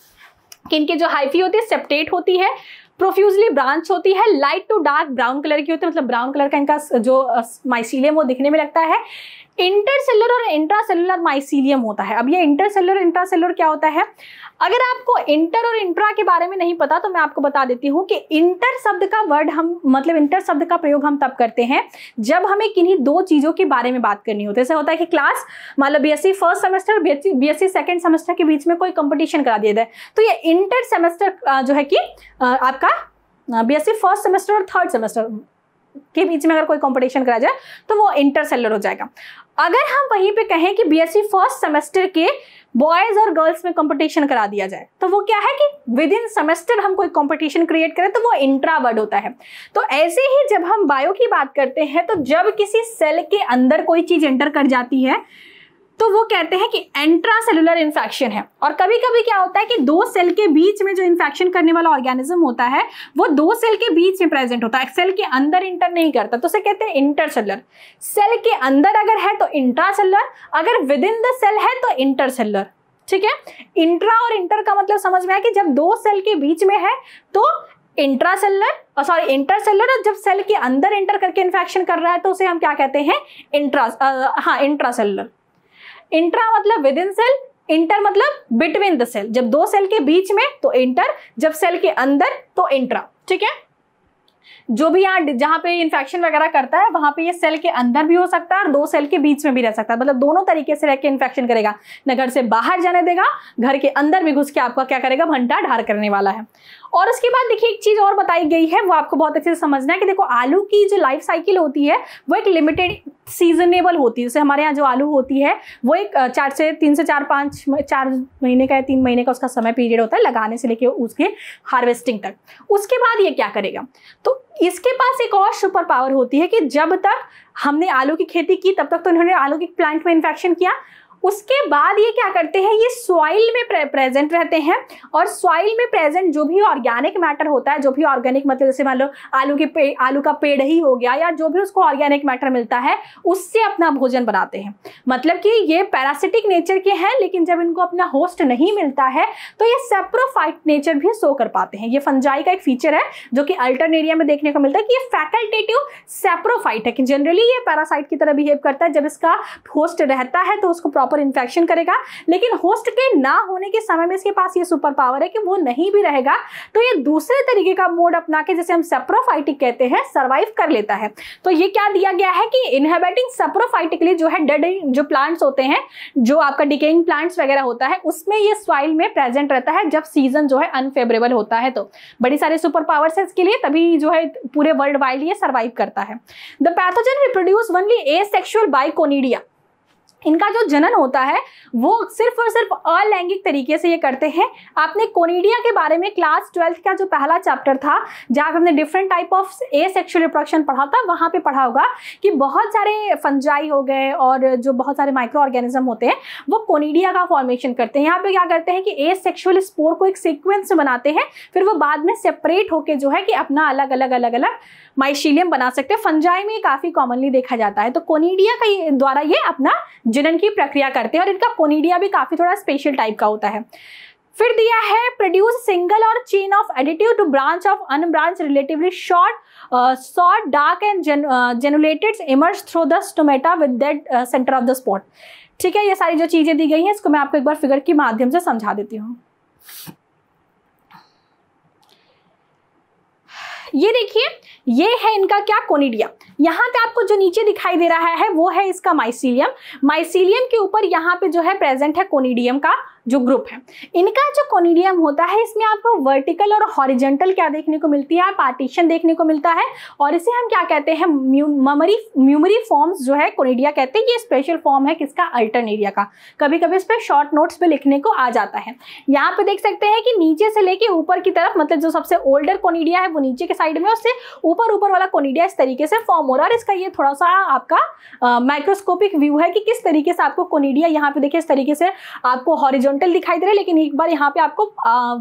कि इनकी जो हाइफी होती है सेप्टेट होती है प्रोफ्यूजली ब्रांच होती है light to dark brown colour की होती है मतलब ब्राउन कलर का इनका जो माइसीलियम वो दिखने में लगता है इंटरसेलर और इंट्रासेलुलर माइसीलियम होता है अब ये इंटरसेलर इंट्रासेलर क्या होता है अगर आपको इंटर और इंट्रा के बारे में नहीं पता तो मैं आपको बता देती हूँ कि इंटर शब्द का वर्ड हम मतलब इंटर शब्द का प्रयोग हम तब करते हैं जब हमें किन्हीं दो चीज़ों के बारे में बात करनी होती है जैसे होता है कि क्लास मान लो BSc first semester BSc second semester के बीच में कोई कंपटीशन करा दिया जाए तो ये इंटर सेमेस्टर जो है कि आपका बीएससी फर्स्ट सेमेस्टर और थर्ड सेमेस्टर के बीच में अगर कोई कंपटीशन करा जाए तो वो इंटर सेलर हो जाएगा अगर हम वहीं पे कहें कि बीएससी फर्स्ट सेमेस्टर के बॉयज और गर्ल्स में कंपटीशन करा दिया जाए तो वो क्या है कि विद इन सेमेस्टर हम कोई कंपटीशन क्रिएट करें तो वो इंट्रावर्ड होता है तो ऐसे ही जब हम बायो की बात करते हैं तो जब किसी सेल के अंदर कोई चीज एंटर कर जाती है तो वो कहते हैं कि एंट्रा सेलुलर इन्फेक्शन है और कभी कभी क्या होता है कि दो सेल के बीच में जो इन्फेक्शन करने वाला ऑर्गेनिज्म होता है वो दो सेल के बीच में प्रेजेंट होता है सेल के अंदर इंटर नहीं करता तो उसे कहते हैं इंटर सेलर सेल के अंदर अगर है तो इंट्रा सेलर अगर विद इन द सेल है तो इंटर सेलर ठीक है इंट्रा और इंटर का मतलब समझ में आया कि जब दो सेल के बीच में है तो intracellular sorry intercellular जब सेल के अंदर इंटर करके इन्फेक्शन कर रहा है तो उसे हम क्या कहते हैं इंट्रा हाँ इंट्रा सेलर इंट्रा मतलब विद इन सेल इंटर मतलब बिटवीन द सेल जब दो सेल के बीच में तो इंटर जब सेल के अंदर तो इंट्रा ठीक है जो भी यहाँ जहां पे इन्फेक्शन वगैरह करता है वहां पे ये सेल के अंदर भी हो सकता है और दो सेल के बीच में भी रह सकता है मतलब दोनों तरीके से रह के इन्फेक्शन करेगा न घर से बाहर जाने देगा घर के अंदर भी घुस के आपका क्या करेगा भंटा ढार करने वाला है और उसके बाद देखिए एक चीज और बताई गई है वो आपको बहुत अच्छे से समझना है कि देखो आलू की जो लाइफ साइकिल होती है वो एक लिमिटेड सीजनेबल होती है जैसे हमारे यहाँ जो आलू होती है वो एक चार से तीन से चार पाँच चार महीने का या तीन महीने का उसका समय पीरियड होता है लगाने से लेके उसके हार्वेस्टिंग तक उसके बाद ये क्या करेगा तो इसके पास एक और सुपर पावर होती है कि जब तक हमने आलू की खेती की तब तक तो इन्होंने आलू के प्लांट में इन्फेक्शन किया उसके बाद ये क्या करते हैं ये सॉइल में प्रेजेंट रहते हैं और सॉइल में प्रेजेंट जो भी ऑर्गेनिक मैटर होता है जो भी ऑर्गेनिक मतलब जैसे मान लो आलू के पेड़ आलू का पेड़ ही हो गया या जो भी उसको ऑर्गेनिक मैटर मिलता है उससे अपना भोजन बनाते हैं मतलब कि ये पैरासिटिक नेचर के हैं लेकिन जब इनको अपना होस्ट नहीं मिलता है तो ये सेप्रोफाइट नेचर भी शो कर पाते हैं ये फंजाई का एक फीचर है जो कि अल्टर्न एरिया में देखने को मिलता है कि ये फैकल्टेटिव सेप्रोफाइट है कि जनरली ये पैरासाइट की तरह बिहेव करता है जब इसका होस्ट रहता है तो उसको प्रॉपर पर इन्फेक्शन करेगा लेकिन होस्ट के ना होने के समय में इसके पास ये सुपर पावर है कि वो नहीं भी रहेगा तो ये दूसरे तरीके का मोड अपना के जैसे हम सेप्रोफाइटिक कहते हैं सर्वाइव कर लेता है तो ये क्या दिया गया है कि इनहेबिटिंग सेप्रोफाइटिकली जो है डेड जो प्लांट्स होते हैं जो आपका डिकेइंग प्लांट्स वगैरह होता है उसमें ये सॉइल में प्रेजेंट रहता है जब सीजन जो है अनफेवरेबल होता है तो बड़ी सारी सुपर पावर्स है इसके लिए तभी जो है पूरे वर्ल्ड वाइड ये सर्वाइव करता है the pathogen reproduce only asexual by conidia इनका जो जनन होता है वो सिर्फ और सिर्फ अलैंगिक तरीके से ये करते हैं आपने कोनीडिया के बारे में क्लास ट्वेल्थ का जो पहला चैप्टर था जहाँ हमने different type of asexual reproduction पढ़ा था वहाँ पे पढ़ा होगा कि बहुत सारे फंजाई हो गए और जो बहुत सारे माइक्रो ऑर्गेनिज्म होते हैं वो कोनीडिया का फॉर्मेशन करते हैं यहाँ पे क्या करते हैं कि ए सेक्शुअल स्पोर को एक सिक्वेंस में बनाते हैं फिर वो बाद में सेपरेट होकर जो है कि अपना अलग अलग अलग अलग माइशीलियम बना सकते हैं फंजाई में काफ़ी कॉमनली देखा जाता है तो कोनीडिया का द्वारा ये अपना जनन की प्रक्रिया करते हैं और इनका कोनीडिया भी काफ़ी थोड़ा स्पेशल टाइप का होता है फिर दिया है प्रोड्यूस सिंगल और chain of additive to branch of unbranch relatively short short dark and geniculated emerge through the stomata with that centre of the spot ठीक है ये सारी जो चीज़ें दी गई हैं इसको मैं आपको एक बार फिगर के माध्यम से समझा देती हूँ ये देखिए ये है इनका क्या कोनिडिया यहाँ पे आपको जो नीचे दिखाई दे रहा है वो है इसका माइसिलियम माइसिलियम के ऊपर यहाँ पे जो है प्रेजेंट है कोनिडियम का जो ग्रुप है इनका जो कोनिडियम होता है इसमें आपको वर्टिकल और हॉरिजेंटल क्या देखने को मिलती है पार्टीशन देखने को मिलता है और इसे हम क्या कहते हैं ममरी म्यूमरी फॉर्म्स जो है कोनिडिया कहते हैं ये स्पेशल फॉर्म है किसका अल्टरनेडिया का कभी कभी इस पर शॉर्ट नोट्स पे लिखने को आ जाता है यहाँ पे देख सकते हैं कि नीचे से लेके ऊपर की तरफ मतलब जो सबसे ओल्डर कोनिडिया है वो नीचे के साइड में उससे ऊपर ऊपर वाला कोनिडिया इस तरीके से फॉर्म हो रहा है और इसका ये थोड़ा सा आपका माइक्रोस्कोपिक व्यू है कि किस तरीके से आपको कोनिडिया यहाँ पे देखिए इस तरीके से आपको हॉरिजोन हॉरिजॉन्टल दिखाई दे रहा है लेकिन एक बार यहाँ पे आपको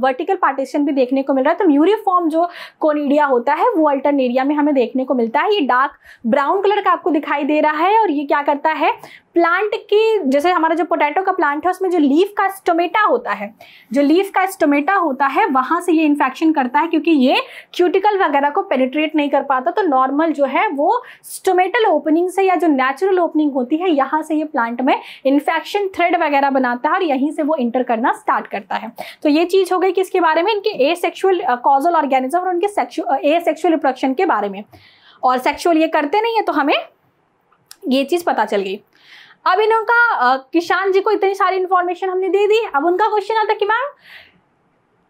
वर्टिकल पार्टीशन भी देखने को मिल रहा है तो म्यूरिफॉर्म जो कोनिडिया होता है वो अल्टन एरिया में हमें देखने को मिलता है ये डार्क ब्राउन कलर का आपको दिखाई दे रहा है और ये क्या करता है प्लांट की जैसे हमारा जो पोटैटो का प्लांट है उसमें जो लीफ का स्टोमेटा होता है जो लीफ का स्टोमेटा होता है वहां से ये इन्फेक्शन करता है क्योंकि ये क्यूटिकल वगैरह को पेनिट्रेट नहीं कर पाता तो नॉर्मल जो है वो स्टोमेटल ओपनिंग से या जो नेचुरल ओपनिंग होती है यहाँ से ये प्लांट में इन्फेक्शन थ्रेड वगैरह बनाता है और यहीं से वो इंटर करना स्टार्ट करता है तो ये चीज़ हो गई किसके बारे में इनके ए सेक्शुअल कॉजल ऑर्गेनिज्म और उनके ए सेक्शुअल रिप्रोडक्शन के बारे में और सेक्शुअल ये करते नहीं है तो हमें ये चीज़ पता चल गई अब इनका किसान जी को इतनी सारी इंफॉर्मेशन हमने दे दी अब उनका क्वेश्चन आता कि मैम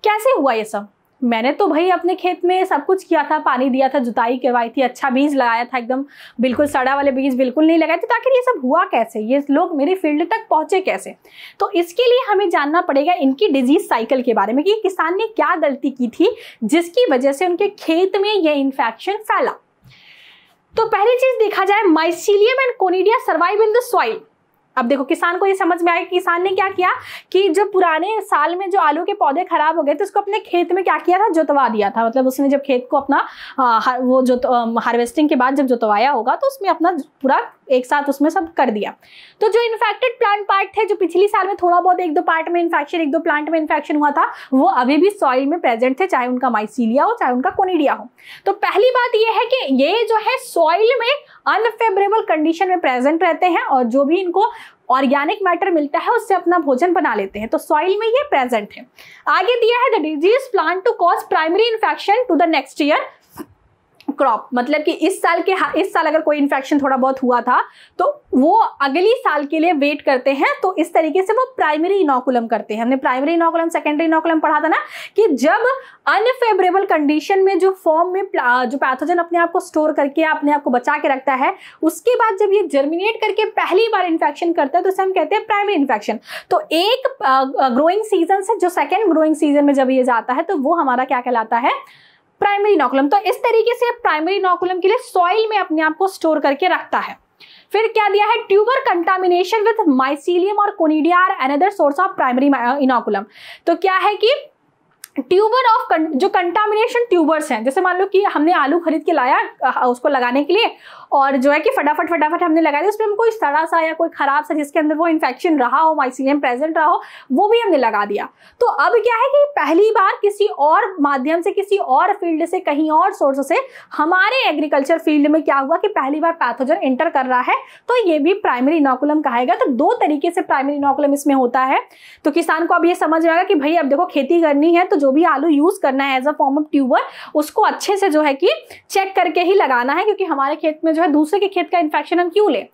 कैसे हुआ ये सब मैंने तो भाई अपने खेत में सब कुछ किया था पानी दिया था जुताई करवाई थी अच्छा बीज लगाया था एकदम बिल्कुल सड़ा वाले बीज बिल्कुल नहीं लगाए थे तो आखिर ये सब हुआ कैसे ये लोग मेरे फील्ड तक पहुँचे कैसे तो इसके लिए हमें जानना पड़ेगा इनकी डिजीज साइकिल के बारे में कि किसान ने क्या गलती की थी जिसकी वजह से उनके खेत में यह इन्फेक्शन फैला तो पहली चीज देखा जाए mycelium and conidia survive in the soil अब देखो किसान को ये समझ में आया किसान ने क्या किया कि जो पुराने साल में जो आलू के पौधे खराब हो गए थे उसको अपने खेत में क्या किया था जोतवा दिया था मतलब उसने जब खेत को अपना आ, वो जो हार्वेस्टिंग के बाद जब जोतवाया होगा तो उसमें अपना पूरा एक साथ उसमें सब कर दिया तो जो इन्फेक्टेड प्लांट पार्ट थे जो पिछले साल में थोड़ा बहुत एक दो पार्ट में इन्फेक्शन एक दो प्लांट में इन्फेक्शन हुआ था वो अभी भी सॉइल में प्रेजेंट थे चाहे उनका माइसीलिया हो चाहे उनका कोनीडिया हो तो पहली बात यह है कि ये जो है सॉइल में अनफेवरेबल कंडीशन में प्रेजेंट रहते हैं और जो भी इनको ऑर्गेनिक मैटर मिलता है उससे अपना भोजन बना लेते हैं तो सॉइल में ये प्रेजेंट है आगे दिया है the disease plan to cause primary infection to the next year crop मतलब कि इस साल के इस साल अगर कोई इन्फेक्शन थोड़ा बहुत हुआ था तो वो अगली साल के लिए वेट करते हैं तो इस तरीके से वो प्राइमरी इनोकुलम करते हैं हमने प्राइमरी इनोकुलम सेकेंडरी इनोकुलम पढ़ा था ना कि जब अनफेवरेबल कंडीशन में जो फॉर्म में जो पैथोजन अपने आप को स्टोर करके अपने आप को बचा के रखता है उसके बाद जब ये जर्मिनेट करके पहली बार इन्फेक्शन करता है तो उसे हम कहते हैं प्राइमरी इन्फेक्शन तो एक ग्रोइंग सीजन से जो सेकेंड ग्रोइंग सीजन में जब ये जाता है तो वो हमारा क्या कहलाता है प्राइमरी नोकुलम तो इस तरीके से प्राइमरी नोकुलम के लिए सॉइल में अपने आप को स्टोर करके रखता है फिर क्या दिया है ट्यूबर कंटामिनेशन विद माइसिलियम और conidia are another source of primary inoculum तो क्या है कि ट्यूबर ऑफ जो कंटामिनेशन ट्यूबर्स हैं जैसे मान लो कि हमने आलू खरीद के लाया uh, उसको लगाने के लिए और जो है कि फटाफट फटाफट हमने लगा दिया उसमें हम कोई सड़ा सा या कोई ख़राब सा जिसके अंदर वो इन्फेक्शन रहा हो माइसिलियम प्रेजेंट रहा हो वो भी हमने लगा दिया तो अब क्या है कि पहली बार किसी और माध्यम से किसी और फील्ड से कहीं और सोर्स से हमारे एग्रीकल्चर फील्ड में क्या हुआ कि पहली बार पैथोजन एंटर कर रहा है तो ये भी प्राइमरी इनोकुलम कहेगा तो दो तरीके से प्राइमरी इनोकुलम इसमें होता है तो किसान को अब ये समझ आएगा कि भाई अब देखो खेती करनी है तो जो भी आलू यूज़ करना है as a form of tuber उसको अच्छे से जो है कि चेक करके ही लगाना है क्योंकि हमारे खेत में जो जो है दूसरे के खेत का इन्फेक्शन हम क्यों लें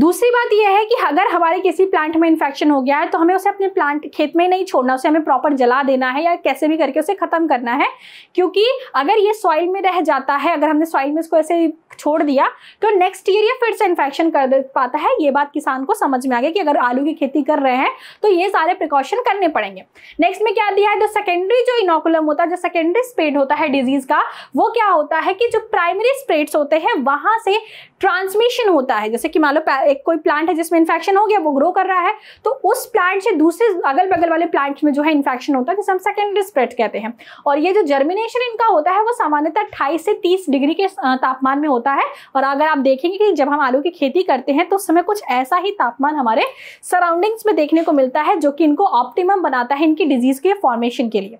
दूसरी बात यह है कि अगर हमारे किसी प्लांट में इन्फेक्शन हो गया है तो हमें उसे अपने प्लांट खेत में नहीं छोड़ना उसे हमें प्रॉपर जला देना है या कैसे भी करके उसे ख़त्म करना है क्योंकि अगर ये सॉइल में रह जाता है अगर हमने सॉइल में इसको ऐसे छोड़ दिया तो नेक्स्ट ईयर ये फिर से इन्फेक्शन कर दे पाता है ये बात किसान को समझ में आ गया कि अगर आलू की खेती कर रहे हैं तो ये सारे प्रिकॉशन करने पड़ेंगे नेक्स्ट में क्या दिया है जो सेकेंडरी जो इनोकुलम होता है जो सेकेंडरी स्प्रेड होता है डिजीज का वो क्या होता है कि जो प्राइमरी स्प्रेड्स होते हैं वहां से ट्रांसमिशन होता है जैसे कि मान लो एक कोई प्लांट है जिसमें इन्फेक्शन हो गया वो ग्रो कर रहा है तो उस प्लांट से दूसरे अगल बगल वाले प्लांट में जो है इन्फेक्शन होता है जिसे हम सेकेंडरी स्प्रेड कहते हैं और ये जो जर्मिनेशन इनका होता है वो सामान्यतः अट्ठाईस से तीस डिग्री के तापमान में होता है और अगर आप देखेंगे कि जब हम आलू की खेती करते हैं तो उस समय कुछ ऐसा ही तापमान हमारे सराउंडिंग्स में देखने को मिलता है जो कि इनको ऑप्टिमम बनाता है इनकी डिजीज के फॉर्मेशन के लिए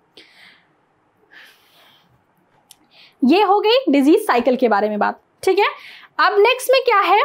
ये हो गई डिजीज साइकिल के बारे में बात ठीक है अब नेक्स्ट में क्या है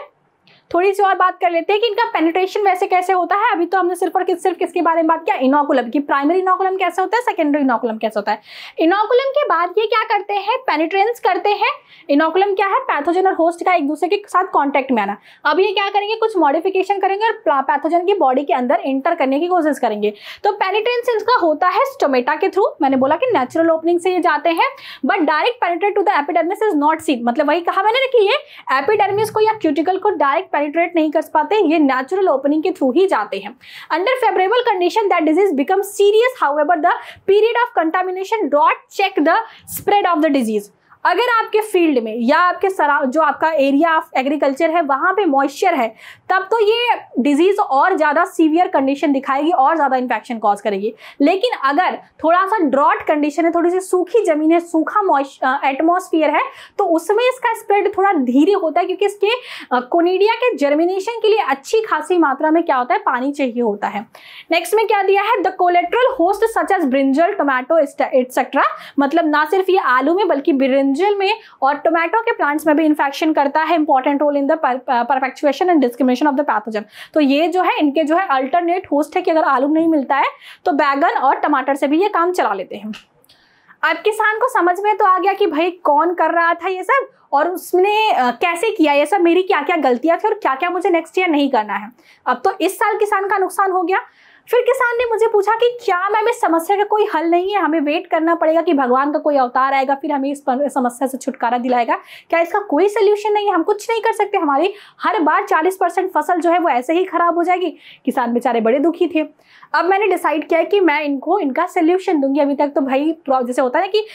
थोड़ी सी और बात कर लेते हैं कि इनका पेनिट्रेशन वैसे कैसे होता है अभी तो हमने सिर्फ और किस, सिर्फ किसके बारे में बात किया इनोकुलम की प्राइमरी इनोकुलम कैसे होता है सेकेंडरी इनोकुलम कैसे होता है इनोकुलम के बाद ये क्या करते हैं पेनिट्रेंस करते हैं इनोकुलम क्या है पैथोजन और होस्ट का एक दूसरे के साथ कॉन्टैक्ट में आना अब ये क्या करेंगे कुछ मॉडिफिकेशन करेंगे और पैथोजन की बॉडी के अंदर एंटर करने की कोशिश करेंगे तो पेनिट्रेंस इनका होता है स्टोमेटा के थ्रू मैंने बोला कि नेचुरल ओपनिंग से ये जाते हैं but direct penetrate to the epidermis is not seen मतलब वही कहा मैंने कि ये एपिडर्मिस को या क्यूटिकल को डायरेक्ट पेनिट्रेट नहीं कर पाते ये नेचुरल ओपनिंग के थ्रू ही जाते हैं under favourable condition that disease become serious however the period of contamination डॉट check the spread of the disease अगर आपके फील्ड में या आपके सरा जो आपका एरिया ऑफ एग्रीकल्चर है वहाँ पे मॉइस्चर है तब तो ये डिजीज़ और ज़्यादा सीवियर कंडीशन दिखाएगी और ज़्यादा इन्फेक्शन कॉज करेगी लेकिन अगर थोड़ा सा ड्रॉट कंडीशन है थोड़ी सी सूखी ज़मीन है सूखा एटमोसफियर है तो उसमें इसका स्प्रेड थोड़ा धीरे होता है क्योंकि इसके कोनीडिया के जर्मिनेशन के लिए अच्छी खासी मात्रा में क्या होता है पानी चाहिए होता है नेक्स्ट में क्या दिया है the collateral host such as brinjal tomato etcetera मतलब ना सिर्फ ये आलू में बल्कि ब्रिंज ब्रिंजल में और टोमेटो के प्लांट्स में भी इन्फेक्शन करता है important role in the perpetuation and discrimination of the pathogen तो ये जो है इनके जो है अल्टरनेट होस्ट है कि अगर आलू नहीं मिलता है तो बैगन और टमाटर से भी ये काम चला लेते हैं अब किसान को समझ में तो आ गया कि भाई कौन कर रहा था ये सब और उसने कैसे किया ये सब मेरी क्या क्या गलतियां थी और क्या क्या मुझे नेक्स्ट ईयर नहीं करना है अब तो इस साल किसान का नुकसान हो गया फिर किसान ने मुझे पूछा कि क्या मैम इस समस्या का कोई हल नहीं है हमें वेट करना पड़ेगा कि भगवान का कोई अवतार आएगा फिर हमें इस समस्या से छुटकारा दिलाएगा क्या इसका कोई सोल्यूशन नहीं है हम कुछ नहीं कर सकते हमारी हर बार चालीस परसेंट फसल जो है वो ऐसे ही खराब हो जाएगी किसान बेचारे बड़े दुखी थे अब मैंने डिसाइड किया कि मैं इनको इनका सोल्यूशन दूंगी अभी तक तो भाई जैसे होता है ना कि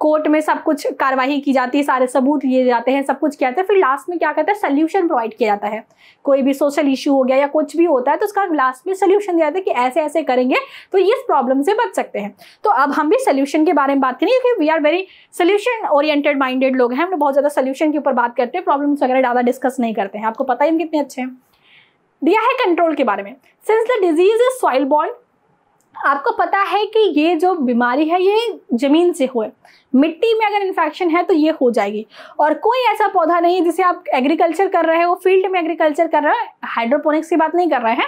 कोर्ट में सब कुछ कार्रवाई की जाती है सारे सबूत लिए जाते हैं सब कुछ किया जाता है फिर लास्ट में क्या करता है सोल्यूशन प्रोवाइड किया जाता है कोई भी सोशल इशू हो गया या कुछ भी होता है तो उसका लास्ट में सोल्यूशन दिया जाता है कि ऐसे ऐसे करेंगे तो इस प्रॉब्लम से बच सकते हैं तो अब हम भी सोल्यूशन के बारे में बात करेंगे क्योंकि we are very solution oriented minded लोग हैं हम लोग बहुत ज़्यादा सोल्यूशन के ऊपर बात करते हैं प्रॉब्लम्स वगैरह ज़्यादा डिस्कस नहीं करते हैं आपको पता ही हम कितने अच्छे हैं दिया है कंट्रोल के बारे में since the disease is soil बॉन्ड आपको पता है कि ये जो बीमारी है ये ज़मीन से हुए मिट्टी में अगर इन्फेक्शन है तो ये हो जाएगी और कोई ऐसा पौधा नहीं जिसे आप एग्रीकल्चर कर रहे हो फील्ड में एग्रीकल्चर कर रहे हो हाइड्रोपोनिक्स की बात नहीं कर रहे हैं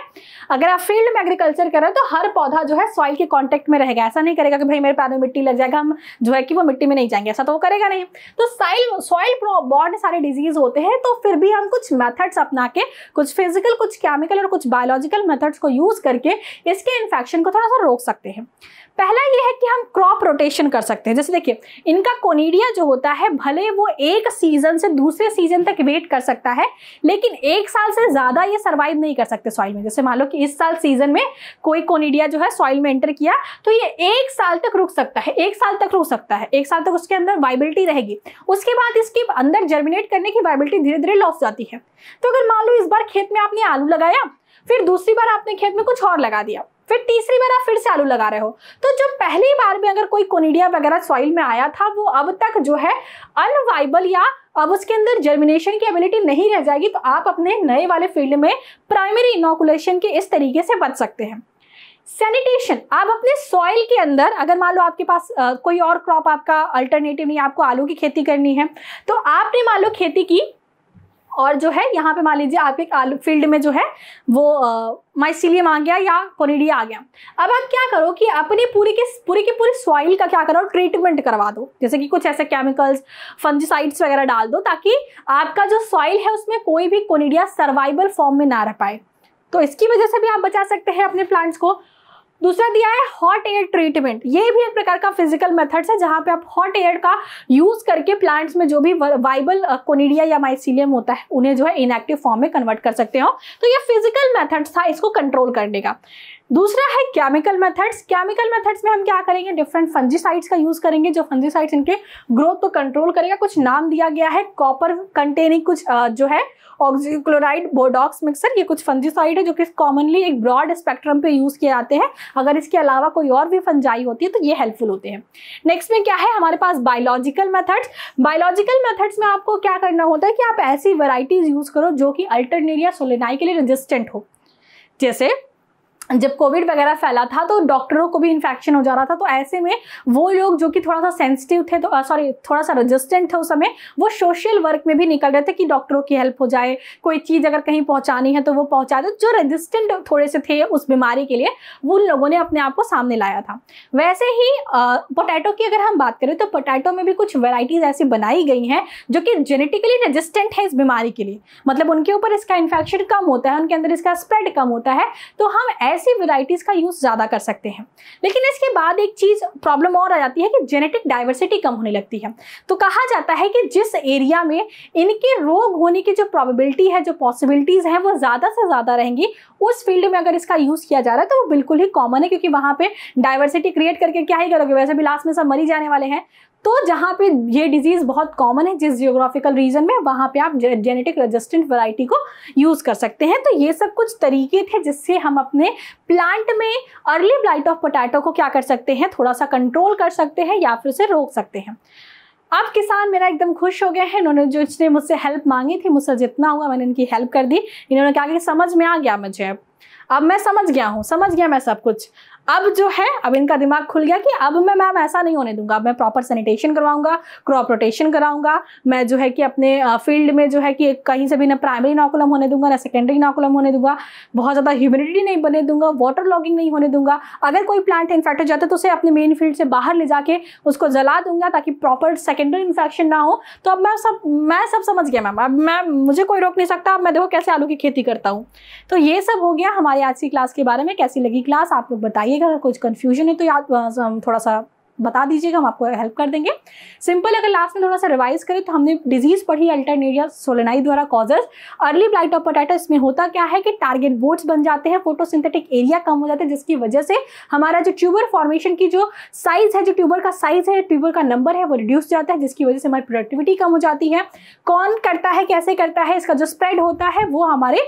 अगर आप फील्ड में एग्रीकल्चर कर रहे हो तो हर पौधा जो है सॉइल के कॉन्टेक्ट में रहेगा ऐसा नहीं करेगा कि भाई मेरे पैर में मिट्टी लग जाएगा हम जो है कि वो मिट्टी में नहीं जाएंगे ऐसा तो वो करेगा नहीं तो साइल सॉइल बहुत सारे डिजीज होते हैं तो फिर भी हम कुछ मैथड्स अपना के कुछ फिजिकल कुछ केमिकल और कुछ बायोलॉजिकल मेथड्स को यूज करके इसके इन्फेक्शन को थोड़ा सा रोक सकते हैं पहला ये है कि हम क्रॉप रोटेशन कर सकते हैं जैसे देखिए इनका कोनीडिया जो होता है भले वो एक सीजन से दूसरे सीजन तक वेट कर सकता है लेकिन एक साल से ज़्यादा ये सर्वाइव नहीं कर सकते सॉइल में जैसे मान लो कि इस साल सीजन में कोई कोनीडिया जो है सॉइल में एंटर किया तो ये एक साल तक रुक सकता है एक साल तक रुक सकता है एक साल तक उसके अंदर वाइबिलिटी रहेगी उसके बाद इसके अंदर जर्मिनेट करने की वाइबिलिटी धीरे धीरे लॉस जाती है तो अगर मान लो इस बार खेत में आपने आलू लगाया फिर दूसरी बार आपने खेत में कुछ और लगा दिया फिर तीसरी बार आप फिर से आलू लगा रहे हो तो जो पहली बार में अगर कोई कोनिडिया वगैरह सॉइल में आया था वो अब तक जो है अनवाइबल या अब उसके अंदर जर्मिनेशन की एबिलिटी नहीं रह जाएगी तो आप अपने नए वाले फील्ड में प्राइमरी इनोकुलेशन के इस तरीके से बच सकते हैं सैनिटेशन आप अपने सॉइल के अंदर अगर मान लो आपके पास आ, कोई और क्रॉप आपका अल्टरनेटिव नहीं आपको आलू की खेती करनी है तो आपने मान लो खेती की और जो है यहाँ पे मान लीजिए आपके आलू फील्ड में जो है वो माइसिलियम आ गया या कोनेडिया आ गया अब आप क्या करो कि अपनी पूरी के पूरी की पूरी सॉइल का क्या करो ट्रीटमेंट करवा दो जैसे कि कुछ ऐसे केमिकल्स फंजिसाइड्स वगैरह डाल दो ताकि आपका जो सॉइल है उसमें कोई भी कोनिडिया सर्वाइवल फॉर्म में ना रह पाए तो इसकी वजह से भी आप बचा सकते हैं अपने प्लांट्स को दूसरा दिया है हॉट एयर ट्रीटमेंट ये भी एक प्रकार का फिजिकल मेथड्स है जहां पे आप हॉट एयर का यूज करके प्लांट्स में जो भी वाइबल कोनिडिया या माइसिलियम होता है उन्हें जो है इनएक्टिव फॉर्म में कन्वर्ट कर सकते हो तो ये फिजिकल मेथड था इसको कंट्रोल करने का दूसरा है केमिकल मेथड्स केमिकल मेथड्स में हम क्या करेंगे डिफरेंट फंजीसाइड्स का यूज करेंगे जो फंजीसाइड्स इनके ग्रोथ को कंट्रोल करेगा कुछ नाम दिया गया है कॉपर कंटेनिंग कुछ जो है ऑक्सीक्लोराइड बोडॉक्स मिक्सर ये कुछ फंजीसाइड है जो कि कॉमनली एक ब्रॉड स्पेक्ट्रम पे यूज किए जाते हैं अगर इसके अलावा कोई और भी फंजाई होती है तो ये हेल्पफुल होते हैं नेक्स्ट में क्या है हमारे पास बायोलॉजिकल मेथड्स बायोलॉजिकल मेथड्स में आपको क्या करना होता है कि आप ऐसी वैरायटीज यूज करो जो कि अल्टरनेरिया सोलेनाई के लिए रेजिस्टेंट हो जैसे जब कोविड वगैरह फैला था तो डॉक्टरों को भी इन्फेक्शन हो जा रहा था तो ऐसे में वो लोग जो कि थोड़ा सा सेंसिटिव थे तो सॉरी थोड़ा सा रेजिस्टेंट थे उस समय वो सोशल वर्क में भी निकल रहे थे कि डॉक्टरों की हेल्प हो जाए कोई चीज़ अगर कहीं पहुंचानी है तो वो पहुंचा दे जो रजिस्टेंट थोड़े से थे उस बीमारी के लिए उन लोगों ने अपने आप को सामने लाया था वैसे ही पोटैटो की अगर हम बात करें तो पोटैटो में भी कुछ वेराइटीज़ ऐसी बनाई गई हैं जो कि जेनेटिकली रजिस्टेंट है इस बीमारी के लिए मतलब उनके ऊपर इसका इन्फेक्शन कम होता है उनके अंदर इसका स्प्रेड कम होता है तो हम ऐसे ऐसी वेराइटीज़ का यूज़ ज़्यादा कर सकते हैं लेकिन इसके बाद एक चीज़ प्रॉब्लम और आ जाती है कि जेनेटिक डाइवर्सिटी कम होने लगती है तो कहा जाता है कि जिस एरिया में इनके रोग होने की जो प्रॉबिलिटी है जो पॉसिबिलिटीज़ हैं वो ज़्यादा से ज़्यादा रहेंगी उस फील्ड में अगर इसका यूज़ किया जा रहा है तो वो बिल्कुल ही कॉमन है क्योंकि वहाँ पर डाइवर्सिटी क्रिएट करके क्या ही करोगे वैसे भी लास्ट में सब मरी जाने वाले हैं तो जहाँ पे ये डिजीज़ बहुत कॉमन है जिस जियोग्राफिकल रीजन में वहाँ पे आप जेनेटिक रेजिस्टेंट वैरायटी को यूज़ कर सकते हैं तो ये सब कुछ तरीके थे जिससे हम अपने प्लांट में अर्ली ब्लाइट ऑफ पोटैटो को क्या कर सकते हैं थोड़ा सा कंट्रोल कर सकते हैं या फिर उसे रोक सकते हैं अब किसान मेरा एकदम खुश हो गया है इन्होंने जो इसने मुझसे हेल्प मांगी थी मुझसे जितना हुआ मैंने इनकी हेल्प कर दी इन्होंने कहा कि समझ में आ गया मुझे अब अब मैं समझ गया हूँ समझ गया मैं सब कुछ अब जो है अब इनका दिमाग खुल गया कि अब मैं मैम ऐसा नहीं होने दूंगा अब मैं प्रॉपर सैनिटेशन करवाऊंगा क्रॉप रोटेशन कराऊंगा मैं जो है कि अपने फील्ड में जो है कि कहीं से भी ना प्राइमरी नाकुलम होने दूंगा ना सेकेंडरी नाकुलम होने दूंगा बहुत ज़्यादा ह्यूमिडिटी नहीं बने दूंगा वाटर लॉगिंग नहीं होने दूंगा अगर कोई प्लांट इन्फेक्ट हो जाता है तो उसे अपने मेन फील्ड से बाहर ले जाके उसको जला दूंगा ताकि प्रॉपर सेकेंडरी इन्फेक्शन ना हो तो अब मैं सब मैं सब समझ गया मैम अब मैं मुझे कोई रोक नहीं सकता अब मैं देखो कैसे आलू की खेती करता हूँ तो ये सब हो गया हमारे आज की क्लास के बारे में कैसी लगी क्लास आप लोग बताइए कीजिएगा अगर कुछ कन्फ्यूजन है तो याद थोड़ा सा बता दीजिएगा हम आपको हेल्प कर देंगे सिंपल अगर लास्ट में थोड़ा सा रिवाइज करें तो हमने डिजीज पढ़ी अल्टरनेरिया सोलेनाई द्वारा causes early blight of potatoes इसमें होता क्या है कि टारगेट बोर्ड्स बन जाते हैं फोटोसिंथेटिक एरिया कम हो जाते हैं जिसकी वजह से हमारा जो ट्यूबर फॉर्मेशन की जो साइज है जो ट्यूबर का साइज है ट्यूबर का नंबर है वो रिड्यूस जाता है जिसकी वजह से हमारी प्रोडक्टिविटी कम हो जाती है कौन करता है कैसे करता है इसका जो स्प्रेड होता है वो हमारे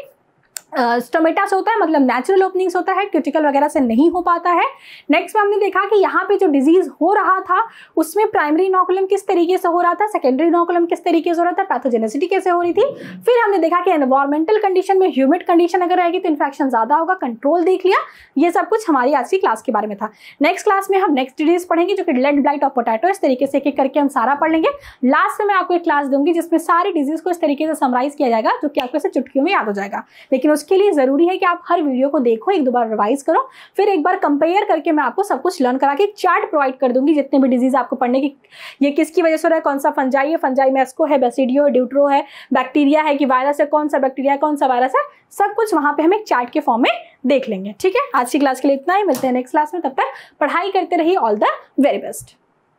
स्टोमेटा से होता है मतलब नेचुरल ओपनिंग्स होता है क्यूटिकल वगैरह से नहीं हो पाता है नेक्स्ट में हमने देखा कि यहाँ पे जो डिजीज हो रहा था उसमें प्राइमरी नोकुलम किस तरीके से हो रहा था सेकेंडरी नोकुलम किस तरीके से हो रहा था पैथोजेनेसिटी कैसे हो रही थी फिर हमने देखा कि एनवायरमेंटल कंडीशन में ह्यूमिड कंडीशन अगर रहेगी तो इन्फेक्शन ज़्यादा होगा कंट्रोल देख लिया ये सब कुछ हमारी आज की क्लास के बारे में था नेक्स्ट क्लास में हम नेक्स्ट डिजीज पढ़ेंगे जो कि लेड ब्लाइट और पोटैटो इस तरीके से एक एक करके हम सारा पढ़ लेंगे लास्ट में मैं आपको एक क्लास दूंगी जिसमें सारी डिजीज को इस तरीके से समराइज किया जाएगा जो कि आपको ऐसे चुटकियों में याद हो जाएगा लेकिन उसके लिए ज़रूरी है कि आप हर वीडियो को देखो एक दो बार रिवाइज करो फिर एक बार कंपेयर करके मैं आपको सब कुछ लर्न करा के एक चार्ट प्रोवाइड कर दूंगी जितने भी डिजीज़ आपको पढ़ने की ये किसकी वजह से हो रहा है कौन सा फंजाई है फंजाई मैस्को है बेसिडियो ड्यूट्रो है बैक्टीरिया है कि वायरस है कौन सा बैक्टीरिया है कौन सा वायरस है सब कुछ वहां पर हम एक चार्ट के फॉर्म में देख लेंगे ठीक है आज की क्लास के लिए इतना ही मिलते हैं नेक्स्ट क्लास में तब तक पढ़ाई करते रहिए ऑल द वेरी बेस्ट